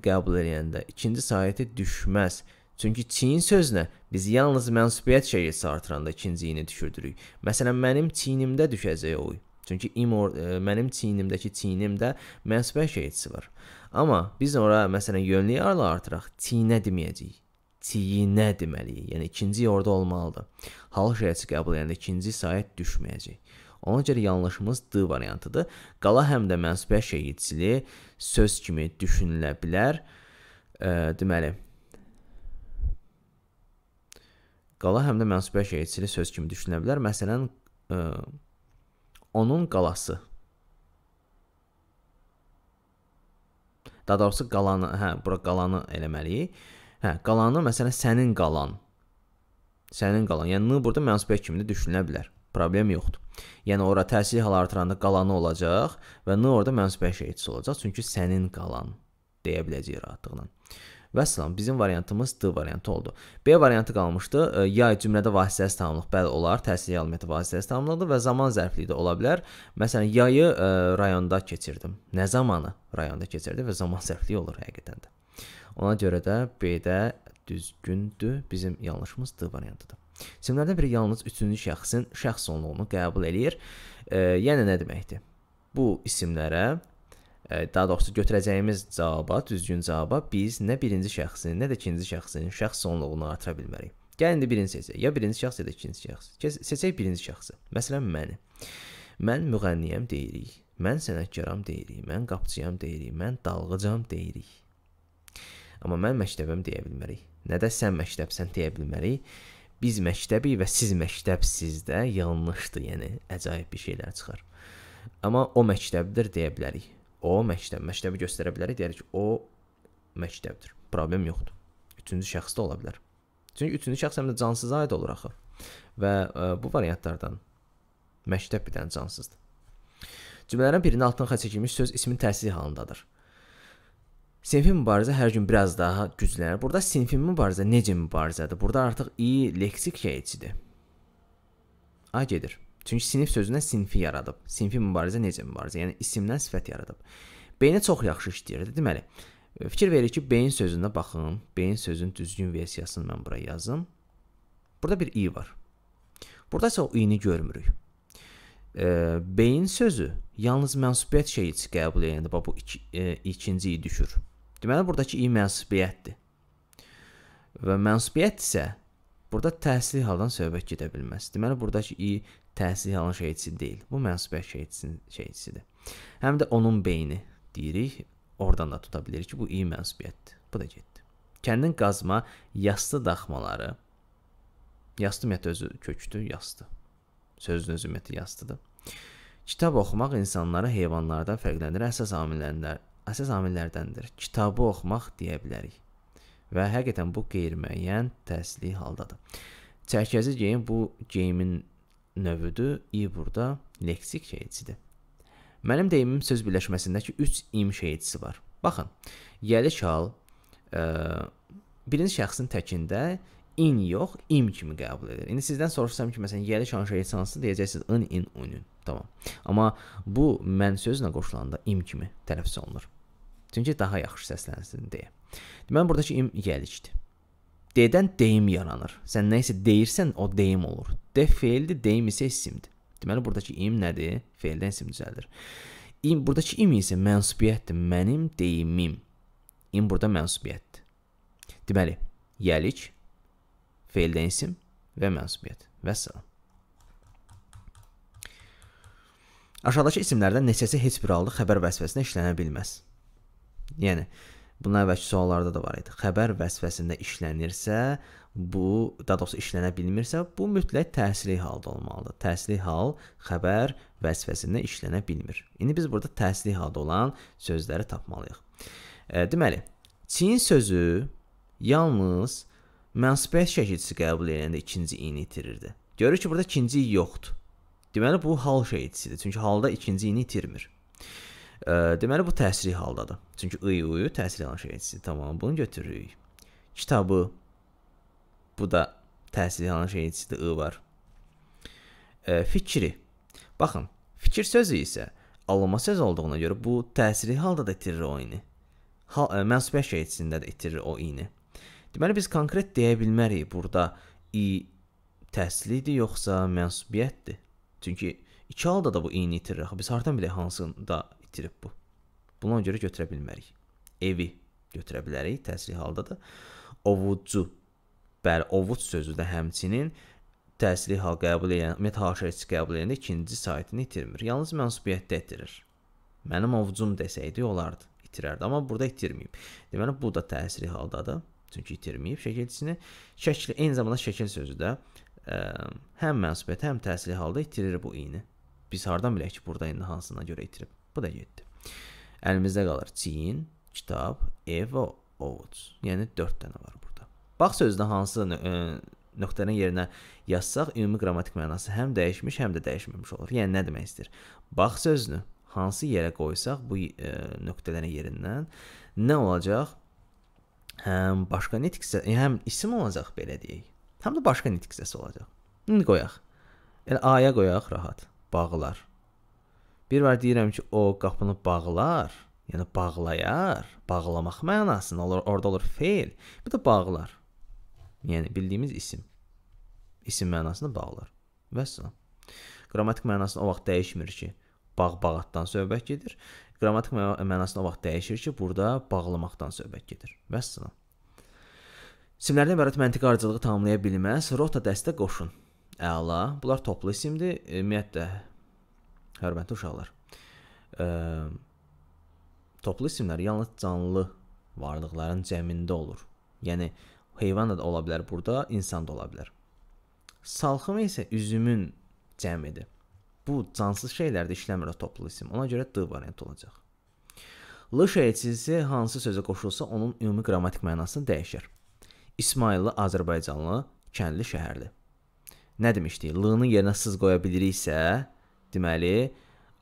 S1: qəbul edəndə ikinci sayəti düşməz. Çünki çiyin sözünə biz yalnız mənsubiyyət şeyi artıranda ikinciyini düşürdürük. Məsələn, mənim çiynimdə düşəcək o. Çünki imor, ə, mənim çiynimdəki çiynimdə mənsubiyyət şeyisi var. Amma biz ora məsələn yönlüyü arla artıraq çiynə deməyəcəyik. Çiyinə deməliyik. Yəni ikinci orada olmalıdır. Hal şeyəsi qəbul edəndə ikinci sayət düşməyəcək. Ona görə yanlışımız D variantıdır. Qala həm də mənsubiyyət şəhidçili söz kimi düşünülə bilər. E, deməli, qala həm də mənsubiyyət şəhidçili söz kimi düşünülə bilər. Məsələn, e, onun qalası. Daha doğrusu qalanı, hə, bura qalanı eləməliyik. Hə, qalanı məsələn sənin qalan. Sənin qalan. Yəni n burada mənsubiyyət kimi də düşünülə bilər problem yoxdur. Yəni ora təsir halı artıranda qalanı olacaq və n orada -5 ehtisi olacaq, çünki sənin qalan deyə biləcəyik rahatlıqla. Vəssalam, bizim variantımız D variantı oldu. B variantı qalmışdı. E, yay cümlədə vasitəsi tamamlıq bəli olar, təhsil əlaməti vasitəsi tamamlıqdır və zaman zərfliyi də ola bilər. Məsələn, yayı ə, e, rayonda keçirdim. Nə zamanı rayonda keçirdi və zaman zərfliyi olur həqiqətən də. Ona görə də B-də düzgündür. Bizim yanlışımız D variantıdır. İsimlərdən biri yalnız üçüncü şəxsin şəxs onluğunu qəbul eləyir. E, yəni nə deməkdir? Bu isimlərə e, daha doğrusu götürəcəyimiz cavaba, düzgün cavaba biz nə birinci şəxsin, nə də ikinci şəxsin şəxs onluğunu artıra bilmərik. Gəlin indi birini seçək. Ya birinci şəxs ya da ikinci şəxs. Seçək birinci şəxsi. Məsələn məni. Mən müğənniyəm deyirik. Mən sənətkaram deyirik. Mən qapıçıyam deyirik. Mən dalğıcam deyirik. Amma mən məktəbəm deyə bilmərik. Nə də sən məktəbsən deyə bilmərik biz məktəbik və siz məktəbsiz də yığılmışdı, yəni əcaib bir şeylər çıxar. Amma o məktəbdir deyə bilərik. O məktəb, məktəbi göstərə bilərik, deyərik o məktəbdir. Problem yoxdur. Üçüncü şəxs də ola bilər. Çünki üçüncü şəxs həm də cansıza aid olur axı. Və ə, e, bu variantlardan məktəb bir dənə cansızdır. Cümlələrin birinin altına xətt çəkilmiş söz ismin təsiri halındadır. Sinfi mübarizə hər gün biraz daha güclənir. Burada sinfi mübarizə necə mübarizədir? Burada artıq i leksik şeycidir. A gedir. Çünki sinif sözündən sinfi yaradıb. Sinfi mübarizə necə mübarizə? Yəni isimdən sifət yaradıb. Beyni çox yaxşı işləyirdi, deməli. E, fikir verir ki, beyin sözünə baxın. Beyin sözünün düzgün versiyasını mən bura yazım. Burada bir i var. Burada isə o i-ni görmürük. E, beyin sözü yalnız mənsubiyyət şeyi qəbul edəndə bu iki, e, ikinci i düşür. Deməli buradakı i mənsubiyyətdir. Və mənsubiyyət isə burada təhsil halından söhbət gedə bilməz. Deməli buradakı i təhsil halının şəhidçisi deyil. Bu mənsubiyyət şəhidçisinin şəhidçisidir. Həm də onun beyni deyirik. Oradan da tuta bilirik ki, bu i mənsubiyyətdir. Bu da getdi. Kəndin qazma, yastı daxmaları. Yastı ümumiyyətlə özü kökdür, yastı. Sözün özü ümumiyyətlə yastıdır. Kitab oxumaq insanları heyvanlardan fərqləndirən əsas amillərindən əsas amillərdəndir. Kitabı oxumaq deyə bilərik. Və həqiqətən bu qeyri-müəyyən təhsili haldadır. Çərkəzi geyim bu geyimin növüdür. İ burada leksik şeycidir. Mənim deyimim söz birləşməsindəki 3 im şeycisi var. Baxın, yəli şal ə, e, birinci şəxsin təkində in yox, im kimi qəbul edir. İndi sizdən soruşsam ki, məsələn, yəli şan şeyci hansı deyəcəksiniz? ın, in, unun. Tamam. Amma bu mən sözlə qoşulanda im kimi tələffüz olunur. Tutun ki, daha yaxşı səslənsin deyə. Deməli buradakı im gəlikdir. D-dən deyim yaranır. Sən nə isə deyirsən, o deyim olur. D feildir, deyim isə isimdir. Deməli buradakı im nədir? Feildən isim düzəlir. İm buradakı im isə mənsubiyyətdir. Mənim deyimim. İm burada mənsubiyyətdir. Deməli, yəlik, feildən isim və mənsubiyyət. Vəssalam. Aşağıdakı isimlərdən neçəsi heç bir halda xəbər vəzifəsinə işlənə bilməz? Yəni bundan əvvəlki suallarda da var idi. Xəbər vəsvəsində işlənirsə, bu, daha doğrusu işlənə bilmirsə, bu mütləq təsili halda olmalıdır. Təsili hal xəbər vəsvəsində işlənə bilmir. İndi biz burada təsili halda olan sözləri tapmalıyıq. E, deməli, Çin sözü yalnız mənsubiyyət şəkilçisi qəbul edəndə ikinci ini itirirdi. Görür ki, burada ikinci yoxdur. Deməli bu hal şəkilçisidir. Çünki halda ikinci ini itirmir. Deməli bu təsiri haldadır. Çünki IUU təsir alan şeydir. Tamam, bunu götürürük. Kitabı bu da təsir alan şeydir. I var. E, fikri. Baxın, fikir sözü isə alınma söz olduğuna görə bu təsiri halda da itirir o ini. Ha, e, mənsubiyyət şeyçisində də itirir o ini. Deməli biz konkret deyə bilmərik burada i təhsilidir yoxsa mənsubiyyətdir. Çünki iki halda da bu eyni itirir. Biz hardan bilək hansında ittirib bu. Buna görə götürə bilmərik. Evi götürə bilərik təsirli halda da. Ovucu. Bəli, ovuc sözü də həmçinin təsirli hal qəbul edən, ümumiyyətlə haşiyyəç qəbul edəndə ikinci saytını itirmir. Yalnız mənsubiyyətdə itirir. Mənim ovucum desəydi olardı, itirərdi, amma burada itirməyib. Deməli bu da təsirli haldadır. Çünki itirməyib şəkilçisini. Şəkil eyni zamanda şəkil sözü də ə, e, həm mənsubiyyət, həm təsirli halda itirir bu iyini. Biz hardan bilək ki, burada indi hansına görə itirib? Bu da 7. Əlimizdə qalır Çin, kitab, ev və ovuc. Yəni 4 dənə var burada. Bax sözünə hansı ə, e, nöqtənin yerinə yazsaq ümumi qrammatik mənası həm dəyişmiş, həm də dəyişməmiş olur. Yəni nə demək istəyir? Bax sözünü hansı yerə qoysaq bu ə, e, nöqtələrin yerindən nə olacaq? Həm başqa nitq e, həm isim olacaq belə deyək. Həm də başqa nitq hissəsi olacaq. İndi qoyaq. Elə aya qoyaq rahat. Bağlar. Bir var deyirəm ki, o qapını bağlar, yəni bağlayar, bağlamaq mənasında olur, orada olur feil, bir də bağlar. Yəni bildiyimiz isim. İsim mənasında bağlar. Vəssalam. Qrammatik mənasını o vaxt dəyişmir ki, bağ-bağatdan söhbət gedir. Qrammatik mənasını o vaxt dəyişir ki, burada bağlamaqdan söhbət gedir. Vəssalam. İsimlərdən ibarət məntiqi ardıcılığı tamamlaya bilməz. Rota dəstə qoşun. Əla. Bunlar toplu isimdir. Ümumiyyətlə Hörmətli uşaqlar, ə, e, toplu isimlər yalnız canlı varlıqların cəmində olur. Yəni heyvan da ola bilər burada, insan da ola bilər. Salxım isə üzümün cəmidir. Bu cansız şeylərdə işləmir o toplu isim. Ona görə d variantı olacaq. L şeirçisi hansı sözə qoşulsa onun ümumi qrammatik mənasını dəyişir. İsmayıllı Azərbaycanlı, kəndli şəhərli. Nə demişdik? L-nın yerinə sız qoya biliriksə, Deməli,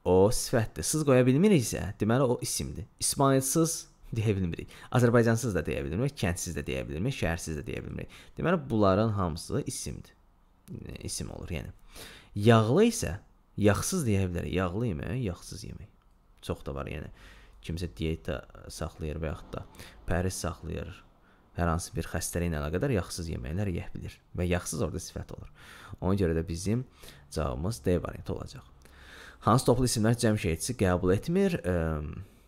S1: o sifətdir. qoya bilmiriksə, deməli o isimdir. İspanilsiz deyə bilmirik. Azərbaycansız da deyə bilmirik, kəndsiz də deyə bilmirik, şəhərsiz də deyə bilmirik. Deməli bunların hamısı isimdir. E, isim olur, yəni. Yağlı isə yağsız deyə bilərik. Yağlı yemək, yağsız yemək. Çox da var, yəni. Kimsə diyetə saxlayır və yaxud da pəriz saxlayır. Hər hansı bir xəstəliklə əlaqədar yağsız yeməklər yeyə bilir və yağsız orada sifət olur. Ona görə də bizim cavabımız D variantı olacaq. Hansı toplu isimlər cəmşeydçi qəbul etmir? Ehm,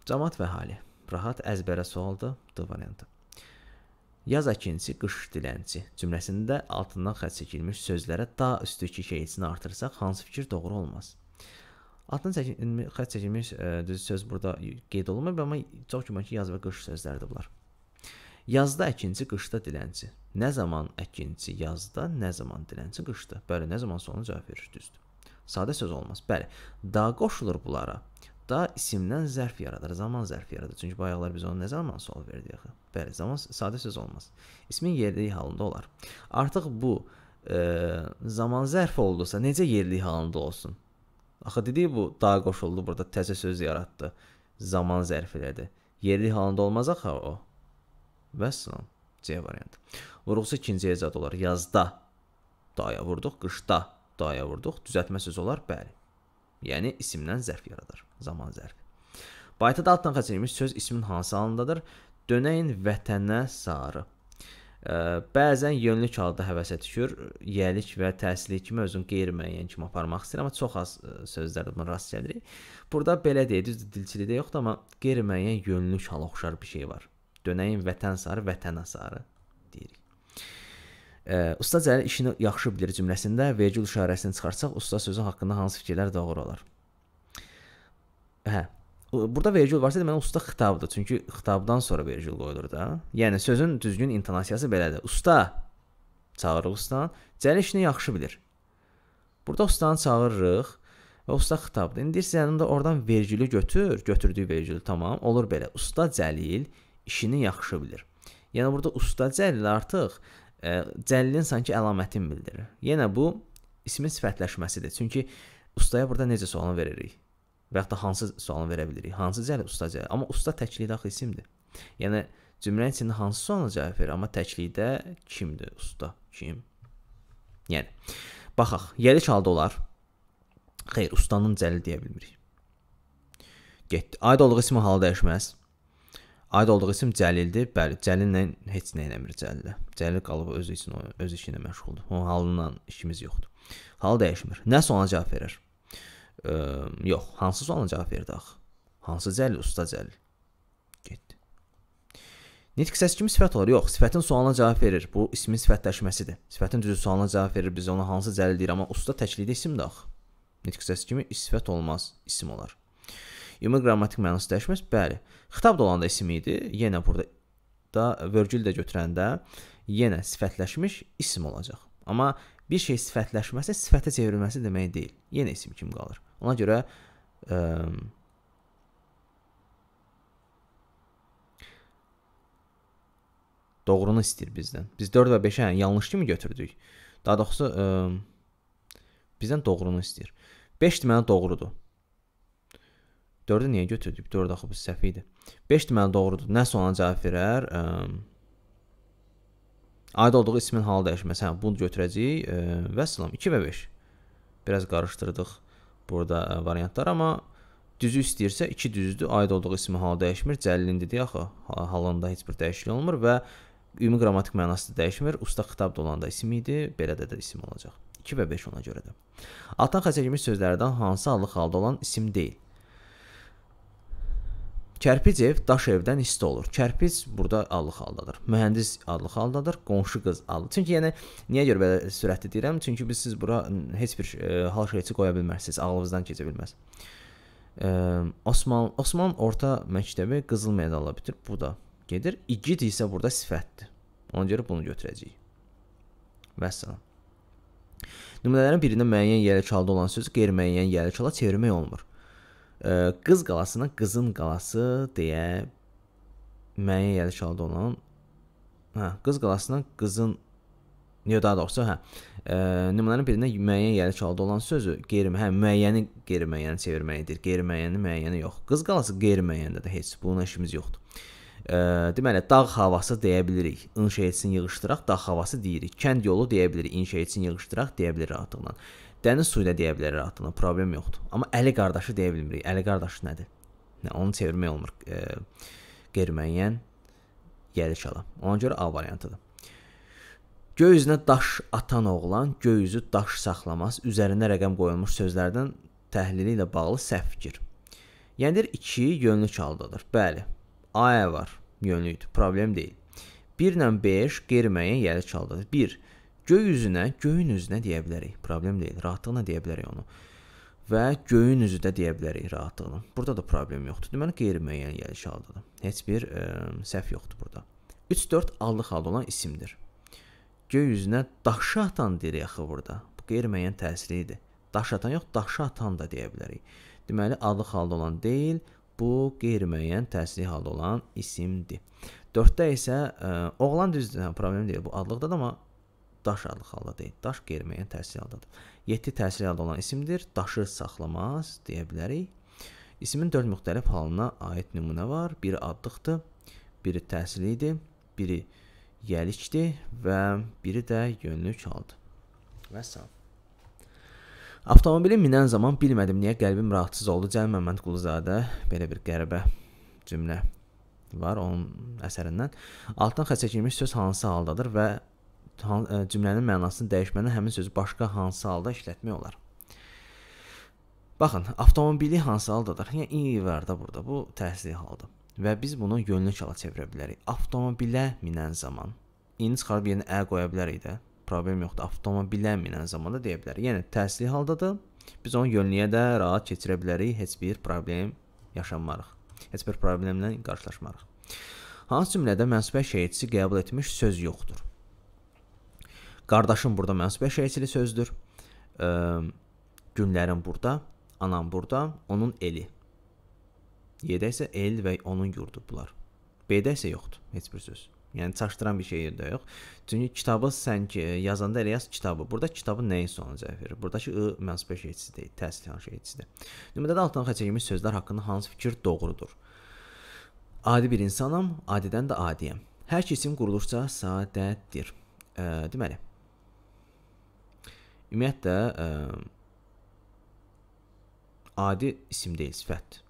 S1: Cəmat və hali. Rahat əzbərə sualdır. D variantı. Yaz əkinçi, qış dilənçi cümləsində altından xətt çəkilmiş sözlərə da üstü iki şeyçini artırsaq hansı fikir doğru olmaz? Altdan çəkilmiş xətt çəkilmiş ə, e, düz söz burada qeyd olunmur, amma çox güman ki, yaz və qış sözləridir bunlar. Yazda əkinçi, qışda dilənçi. Nə zaman əkinçi yazda, nə zaman dilənçi qışda? Bəli, nə zaman sonu cavab verir, düzdür. Sadə söz olmaz. Bəli, da qoşulur bunlara. Da isimdən zərf yaradır, zaman zərf yaradır. Çünki bayaqlar biz onu nə zaman sual verdik axı? Bəli, zaman sadə söz olmaz. İsmin yerliyi halında olar. Artıq bu e, zaman zərfi oldusa necə yerliyi halında olsun? Axı dedik bu da qoşuldu burada təzə söz yaratdı. Zaman zərf elədi. Yerli halında olmaz axı o. Vəssalam. C variantı. Vurğusu ikinci ecad olar. Yazda. Daya vurduq qışda daya vurduq. Düzəltmə sözü olar, bəli. Yəni isimdən zərf yaradar, zaman zərfi. Baytada altdan xəzinəmiş söz ismin hansı halındadır? Dönəyin vətənə sarı. Ə, bəzən yönlük halda həvəsə düşür, yiyəlik və təhsili kimi özün qeyri-müəyyən kimi aparmaq istəyir, amma çox az sözlərdə bunu rast gəlirik. Burada belə deyir, düzdür, dilçilikdə yoxdur, amma qeyri-müəyyən yönlük hala oxşar bir şey var. Dönəyin vətən sarı, vətənə sarı deyirik. Usta Cəlil işini yaxşı bilir cümləsində vergül işarəsini çıxartsaq, usta sözü haqqında hansı fikirlər doğru olar? Hə. Burada vergül varsa deməli usta xitabdır. Çünki xitabdan sonra vergül qoyulur da. Yəni sözün düzgün intonasiyası belədir. Usta çağırırıq ustan. Cəlil işini yaxşı bilir. Burada ustanı çağırırıq və usta xitabdır. İndi sənin də oradan vergülü götür, götürdüyü vergülü tamam. Olur belə. Usta Cəlil işini yaxşı bilir. Yəni burada usta Cəlil artıq cəllin sanki əlamətini bildirir. Yenə bu ismin sifətləşməsidir. Çünki ustaya burada necə sualını veririk? Və ya da hansı sualını verə bilirik? Hansı cəlli usta cəlli? Amma usta təkliyi daxil isimdir. Yəni cümlənin içində hansı sualına cavab verir? Amma təklikdə kimdir usta? Kim? Yəni baxaq, yerlik halda olar. Xeyr, ustanın cəlli deyə bilmirik. Getdi. Aid olduğu ismi halı dəyişməz. Aid olduğu isim Cəlildir. Bəli, Cəlillə heç nə eləmir Cəlillə. Cəlil qalıb özü üçün öz işinə məşğuldur. Onun halından işimiz yoxdur. Hal dəyişmir. Nə suala cavab verir? Ə, yox, hansı suala cavab verdi axı? Hansı Cəlil? Usta Cəlil. Getdi. Nitq səs kimi sifət olur. Yox, sifətin sualına cavab verir. Bu ismin sifətləşməsidir. Sifətin düzü sualına cavab verir. Biz ona hansı Cəlil deyirik, amma usta təklikdə isimdir axı. Nitq səs kimi sifət olmaz, isim olar. Ümumi qrammatik mənası dəyişməz. Bəli. Xitab da olanda isim idi. Yenə burada da vergül də götürəndə yenə sifətləşmiş isim olacaq. Amma bir şey sifətləşməsi sifətə çevrilməsi demək deyil. Yenə isim kimi qalır. Ona görə ə, ehm, doğrunu istəyir bizdən. Biz 4 və 5-ə yanlış kimi götürdük. Daha doğrusu ə, ehm, bizdən doğrunu istəyir. 5 deməli doğrudur. 4-ü niyə götürdük? 4 axı bu səhv idi. 5 deməli doğrudur. Nə sonra cavab verər? Aid olduğu ismin halı dəyişməsi. Hə, bunu götürəcəyik. Ə, və salam 2 və 5. Biraz qarışdırdıq burada ə, variantlar, amma düzü istəyirsə 2 düzdür. Aid olduğu ismin halı dəyişmir. Cəllindidir axı. Halında heç bir dəyişiklik olmur və ümumi qrammatik mənası da dəyişmir. Usta xitab da olanda isim idi, belə də də isim olacaq. 2 və 5 ona görə də. Atan xəstəgimiz sözlərdən hansı adlı halda olan isim deyil? Kərpic ev daş evdən isti olur. Kərpic burada adlı xaldadır. Mühəndis adlı xaldadır, qonşu qız adlı. Çünki yəni niyə görə belə sürətli deyirəm? Çünki biz siz bura heç bir e, hal şərti qoya bilmərsiniz, ağlınızdan keçə bilməz. E, Osman Osman orta məktəbi qızıl medalla bitirib bu da gedir. İgid isə burada sifətdir. Ona görə bunu götürəcəyik. Vəssalam. Nümunələrin birində müəyyən yerli çalda olan sözü qeyri-müəyyən yerli çala çevirmək olmur. Qız qalasına qızın qalası deyə müəyyən yerləş halda olan hə, qız qalasına qızın Yox, daha doğrusu, hə. E, nümunələrin birində müəyyən yerləş halda olan sözü qeyri, hə, müəyyəni qeyri-müəyyənə çevirməlidir. Qeyri-müəyyəni müəyyənə yox. Qız qalası qeyri-müəyyəndə də heç bunun işimiz yoxdur. E, deməli, dağ havası deyə bilirik. İnşa etsin yığışdıraq dağ havası deyirik. Kənd yolu deyə bilirik. İnşa etsin yığışdıraq deyə bilirik rahatlıqla. Dəniz suyu da deyə bilər rahatlığına, problem yoxdur. Amma əli qardaşı deyə bilmirik. Əli qardaşı nədir? Nə, onu çevirmək olmur. E, qeyri-müəyyən gəlir şala. Ona görə A variantıdır. Göy üzünə daş atan oğlan göy üzü daş saxlamaz. Üzərinə rəqəm qoyulmuş sözlərdən təhlili ilə bağlı səhv fikir. Yəni 2 yönlü çaldadır. Bəli. A var, yönlüdür. Problem deyil. 1 ilə 5 qeyri-müəyyən yerli çaldadır. 1 Göy üzünə, göyün üzünə deyə bilərik. Problem deyil, rahatlıqla deyə bilərik onu. Və göyün üzü də deyə bilərik rahatlıqla. Burada da problem yoxdur. Deməli qeyri-müəyyən gəliş halıdır. Heç bir ə, səhv yoxdur burada. 3-4 allıq halı olan isimdir. Göy üzünə daşı atan deyir axı burada. Bu qeyri-müəyyən təsiri idi. Daş atan yox, daşı atan da deyə bilərik. Deməli allıq halı olan deyil, bu qeyri-müəyyən təsiri halı olan isimdir. 4-də isə ə, oğlan düzdür, hə, problem deyil. Bu adlıqdadır amma daş adlı halda deyil. Daş qeyri-müəyyən təsir haldadır. 7 təsir halda olan isimdir. Daşı saxlamaz deyə bilərik. İsmin 4 müxtəlif halına aid nümunə var. Biri adlıqdır, biri təsirlidir, biri yəlikdir və biri də yönlük haldır. Və salam. Avtomobili minən zaman bilmədim niyə qəlbim rahatsız oldu. Cəmi Məmməd Quluzadə belə bir qəribə cümlə var onun əsərindən. Altdan xəstə çəkilmiş söz hansı haldadır və E, cümlənin mənasını dəyişməndə həmin sözü başqa hansı halda işlətmək olar? Baxın, avtomobili hansı haldadır? Yəni i var da burada. Bu təhsil halıdır. Və biz bunu yönlük hala çevirə bilərik. Avtomobilə minən zaman ini çıxarıb yerinə ə qoya bilərik də. Problem yoxdur. Avtomobilə minən zaman da deyə bilərik. Yəni təhsil haldadır. Biz onu yönlüyə də rahat keçirə bilərik. Heç bir problem yaşanmarıq. Heç bir problemlə qarşılaşmarıq. Hansı cümlədə mənsubə şeitsi qəbul etmiş söz yoxdur? Qardaşım burada mənsubiyyət şəklində sözdür. E, günlərim burada, anam burada, onun eli. Y-də isə el və onun yurdu bunlar. B-də isə yoxdur heç bir söz. Yəni çaşdıran bir şey də yox. Çünki kitabı sən ki yazanda elə yaz kitabı. Burada kitabı nəyin sonu cavab verir? Buradakı ı mənsubiyyət şəklisi deyil, təsirlən şəklisidir. Nümunədə altdan xəçəyimiz sözlər haqqında hansı fikir doğrudur? Adi bir insanam, adidən də adiyəm. Hər kəsin quruluşca sadədir. E, deməli, Ümumiyyətlə ə, adi isim deyil sifət.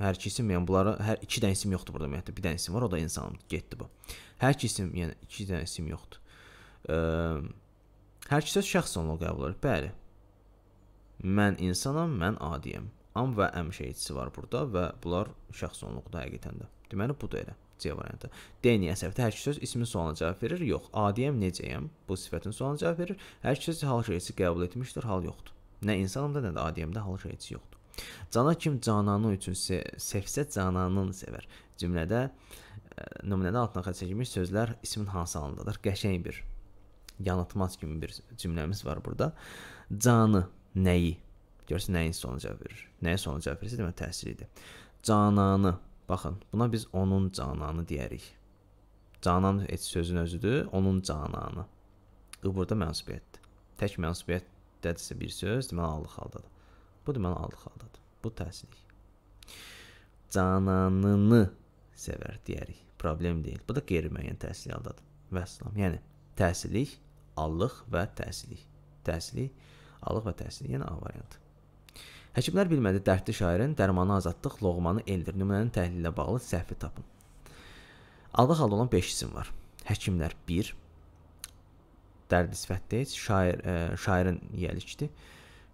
S1: Hər iki isim, yəni bunlara hər iki dənə isim yoxdur burada ümumiyyətlə. Bir dənə isim var, o da insandır, getdi bu. Hər iki isim, yəni iki dənə isim yoxdur. Ə, hər kəsə şəxs onluq qəbul edir. Bəli. Mən insanam, mən adiyəm. Am və əm şeyçisi var burada və bunlar şəxs onluqda həqiqətən də. Deməli budur elə. C variantı. D niyə səhvdir? Hər kəs ismin sualına cavab verir. Yox. Adiyəm, necəyəm? Bu sifətin sualına cavab verir. Hər kəs hal şəriəsi qəbul etmişdir, hal yoxdur. Nə insanımda, nə də adiyəmdə hal şəriəsi yoxdur. Cana kim cananı üçün se sevsə cananın sevər. Cümlədə e, nümunədə altına xətt çəkilmiş sözlər ismin hansı anındadır? Qəşəng bir yanıtmaz kimi bir cümləmiz var burada. Canı nəyi? Görürsən nəyin sonu cavab verir? Nəyə sonu cavab verirsə demək təsir idi. Cananı Baxın, buna biz onun cananı deyərik. Canan heç sözün özüdür, onun cananı. I burada mənsubiyyətdir. Tək mənsubiyyətdədirsə bir söz, deməli aldıq haldadır. Bu deməli aldıq haldadır. Bu təsirlik. Cananını sevər deyərik. Problem deyil. Bu da qeyri-müəyyən təsirlik haldadır. Vəssalam. Yəni təsirlik, allıq və təsirlik. Təsirlik, allıq və təsirlik. Yəni A variantı. Həkimlər bilmədi dərdli şairin dərmanı azadlıq, loğmanı endir nümunənin təhlili ilə bağlı səhvi tapın. Alda halda olan 5 isim var. Həkimlər 1 dərdi sifət deyil, şair ə, e, şairin yelikdir.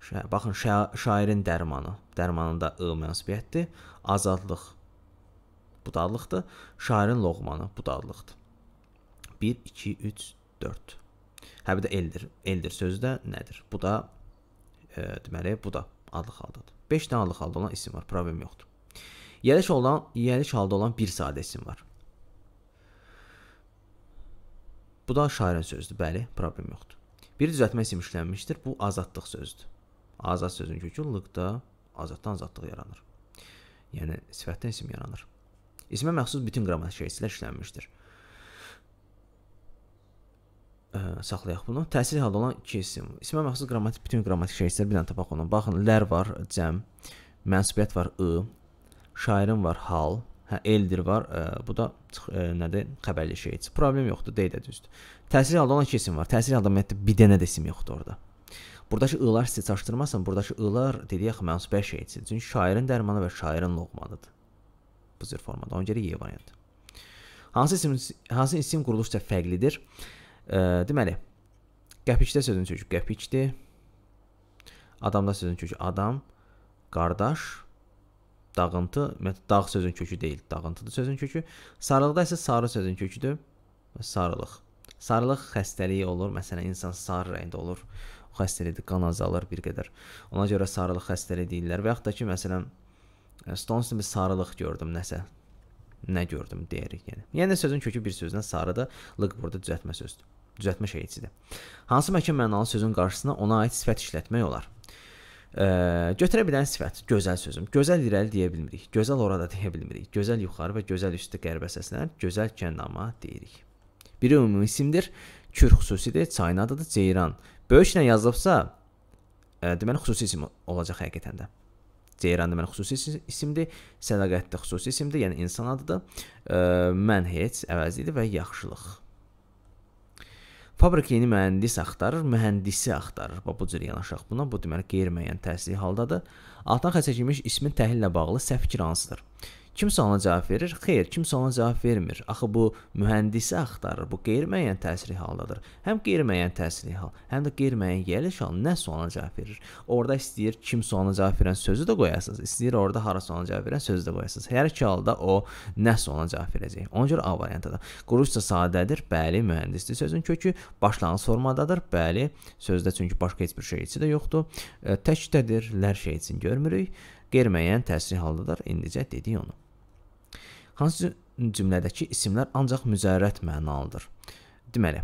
S1: Şa baxın, şa şairin dərmanı, dərmanında ı mənsubiyyətdir. Azadlıq budaqlıqdır. Şairin loğmanı budaqlıqdır. 1 2 3 4. Hə bir də eldir. Eldir sözü də nədir? Bu da e, deməli bu da adlı haldadır. 5 dənə adlı halda olan isim var, problem yoxdur. Yeləş olan, yeləş halda olan bir sadə isim var. Bu da şairin sözüdür, bəli, problem yoxdur. Bir düzəltmə isim işlənmişdir, bu azadlıq sözüdür. Azad sözün kökülükdə azaddan azadlıq yaranır. Yəni sifətdən isim yaranır. İsmə məxsus bütün qrammatik şeyslər işlənmişdir ə, saxlayaq bunu. Təhsil halı olan iki isim. İsmə məxsus qrammatik bütün qrammatik şəxslər bir dənə tapaq ona. Baxın, lər var, cəm, mənsubiyyət var, ı, şairin var, hal, hə eldir var. Ə, bu da çıx, ə, nədir? Xəbərli şeydir. Problem yoxdur, deyə də düzdür. Təhsil halı olan iki isim var. Təhsil halı ümumiyyətlə bir dənə də isim yoxdur orada. Buradakı ı-lar sizi çaşdırmasın. Buradakı ı-lar dedik axı mənsubə şeydir. Çünki şairin dərmanı və şairin loğmanıdır. Bu cür formada. Ona görə Y variantı. Hansı isim hansı isim quruluşca fərqlidir? Deməli, qəpikdə sözün kökü qəpikdir. Adamda sözün kökü adam, qardaş, dağıntı, dağ sözün kökü deyil, dağıntıdır sözün kökü. Sarılıqda isə sarı sözün köküdür. Sarılıq. Sarılıq xəstəliyi olur. Məsələn, insan sarı rəngdə olur. O xəstəlikdə qan azalır bir qədər. Ona görə sarılıq xəstəliyi deyirlər. Və yaxud da ki, məsələn, e, Stonesin bir sarılıq gördüm nəsə. Nə gördüm deyirik yəni. Yəni sözün kökü bir sözdən sarıdır. Lıq burada düzəltmə sözdür düzəltmə şeirçisidir. Hansı məkan mənalı sözün qarşısına ona aid sifət işlətmək olar? Ə, götürə bilən sifət, gözəl sözüm. Gözəl irəli deyə bilmirik. Gözəl orada deyə bilmirik. Gözəl yuxarı və gözəl üstü qərbə səslənir. Gözəl kəndama deyirik. Biri ümumi isimdir. Kür xüsusidir, çayın adıdır Ceyran. Böyüklə yazılıbsa, ə, deməli xüsusi isim olacaq həqiqətən də. Ceyran deməli xüsusi isimdir, sədaqət də xüsusi isimdir, yəni insan adıdır. Ə, mən heç əvəzidir və yaxşılıq. Fabrika yeni mühəndis axtarır, mühəndisi axtarır. Bax bu cür yanaşaq buna. Bu deməli qeyri-müəyyən təsiri haldadır. Altdan xəstə keçmiş ismin təhlillə bağlı səhv fikir hansıdır? Kimsə ona cavab verir, xeyr, kimsə ona cavab vermir. Axı bu mühəndisi axtarır, bu qeyri-müəyyən təsirli haldadır. Həm qeyri-müəyyən təsirli hal, həm də qeyri-müəyyən yerliş hal nəsə ona cavab verir. Orda istəyir kimsə ona cavab verən sözü də qoyasınız, istəyir orada harasa ona cavab verən sözü də qoyasınız. Hər iki halda o nəsə ona cavab verəcək. Ona görə A variantıdır. Quruluşsa sadədir, bəli, mühəndisdir sözün kökü, başlanğıc formadadır, bəli, sözdə çünki başqa heç bir şeyçi də yoxdur. E, Təkdədir, lər şey üçün görmürük. Qeyri-müəyyən təsirli haldadır, indicə dedik onu. Hansı cümlədəki isimlər ancaq müzərrət mənalıdır. Deməli,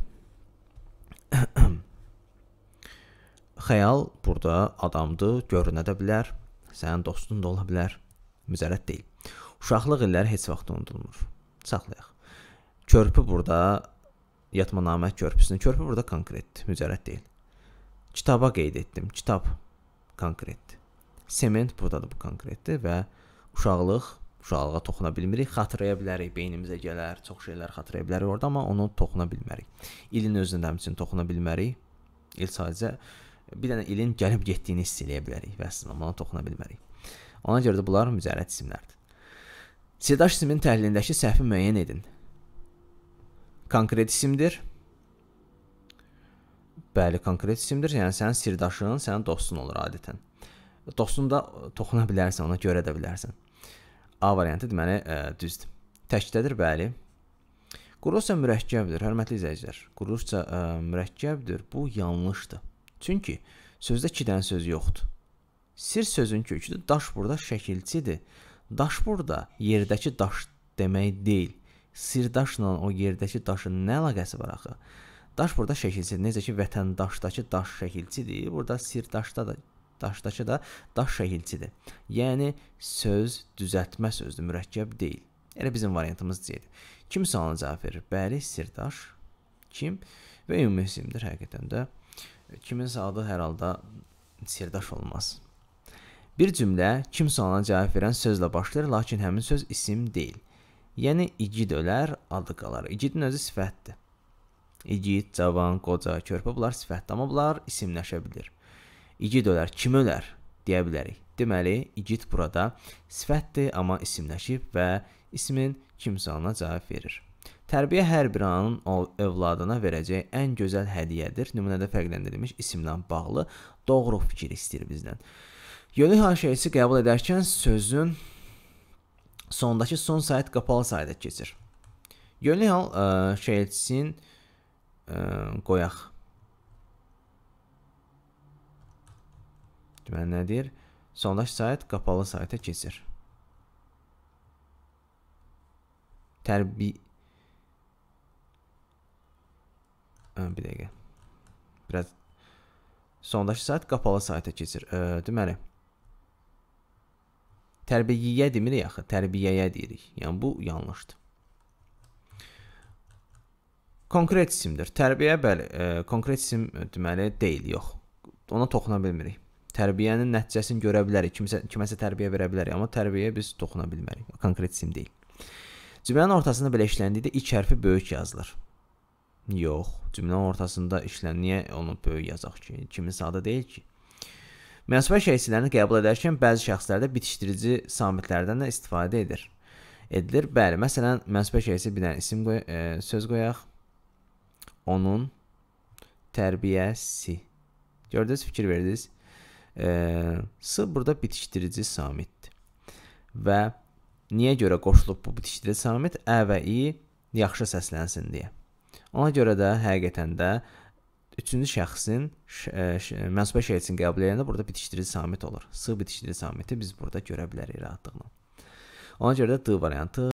S1: xəyal burada adamdır, görünə də bilər, sənin dostun da ola bilər, müzərrət deyil. Uşaqlıq illəri heç vaxt unudulmur. Saxlayaq. Körpü burada yatmanamə körpüsünün körpü burada konkretdir, müzərrət deyil. Kitaba qeyd etdim. Kitab konkretdir. Sement burada da bu konkretdir və uşaqlıq uşaqlığa toxuna bilmirik. Xatırlaya bilərik, beynimizə gələr, çox şeylər xatırlaya bilərik orada, amma onu toxuna bilmərik. İlin özünə də həmçinin toxuna bilmərik. İl sadəcə bir dənə ilin gəlib getdiyini hiss eləyə bilərik və əslində ona toxuna bilmərik. Ona görə də bunlar müzərrət isimlərdir. Sidaş ismin təhlilindəki səhvi müəyyən edin. Konkret isimdir. Bəli, konkret isimdir. Yəni sənin sirdaşın, sənin dostun olur adətən. Dostun da toxuna bilərsən, ona görə də bilərsən. A variantı deməli ə, e, düzdür. Təkdədir, bəli. Qurusca mürəkkəbdir, hörmətli izləyicilər. Qurusca ə, e, mürəkkəbdir. Bu yanlışdır. Çünki sözdə 2 dənə söz yoxdur. Sir sözün köküdür. Daş burada şəkilçidir. Daş burada yerdəki daş demək deyil. Sirdaşla o yerdəki daşın nə əlaqəsi var axı? Daş burada şəkilçidir. Necə ki vətəndaşdakı daş şəkilçidir, burada sirdaşda da daşdakı da daş şəkilçidir. Yəni söz düzəltmə sözdür, mürəkkəb deyil. Elə bizim variantımız C-dir. Kim sualına cavab verir? Bəli, sirdaş. Kim? Və ümumi isimdir həqiqətən də. Kiminsə adı hər halda sirdaş olmaz. Bir cümlə kim sualına cavab verən sözlə başlayır, lakin həmin söz isim deyil. Yəni igid ölər, adı qalar. İgidin özü sifətdir. İgid, cavan, qoca, körpə bunlar sifətdir, amma bunlar isimləşə bilir. İgid ölər, kim ölər deyə bilərik. Deməli, igid burada sifətdir, amma isimləşib və ismin kimsalına cavab verir. Tərbiyə hər bir anın övladına verəcəyi ən gözəl hədiyyədir. Nümunədə fərqləndirilmiş isimlə bağlı doğru fikir istəyir bizdən. Yönü haşiyəsi qəbul edərkən sözün sondakı son sayt qapalı sayda keçir. Yönü hal e, şeirçisin e, qoyaq Deməli nə deyir? Sondaj sayt qapalı sayta keçir. Tərbi Ə, bir dəqiqə. Biraz sondaj sayt qapalı sayta keçir. Ə, deməli tərbiyə demirik axı, tərbiyəyə deyirik. Yəni bu yanlışdır. Konkret isimdir. Tərbiyə bəli, ə, konkret isim deməli deyil, yox. Ona toxuna bilmirik tərbiyənin nəticəsini görə bilərik. Kimsə kiməsə tərbiyə verə bilərik, amma tərbiyəyə biz toxuna bilmərik. O konkret isim deyil. Cümlənin ortasında belə işləndikdə ilk hərfi böyük yazılır. Yox, cümlənin ortasında işlən niyə onu böyük yazaq ki? Kimin sadə deyil ki. Münasibə şəxsilərini qəbul edərkən bəzi şəxslərdə bitişdirici samitlərdən də istifadə edir. Edilir. Bəli, məsələn, münasibə şəxsi bir dənə isim qoy e, söz qoyaq. Onun tərbiyəsi. Gördünüz, fikir verdiniz. E, S burada bitişdirici samitdir. Və niyə görə qoşulub bu bitişdirici samit? Ə və i yaxşı səslənsin deyə. Ona görə də həqiqətən də üçüncü şəxsin e, mənsubə şəxsin qəbul edəndə burada bitişdirici samit olur. S bitişdirici samiti biz burada görə bilərik rahatlıqla. Ona görə də D variantı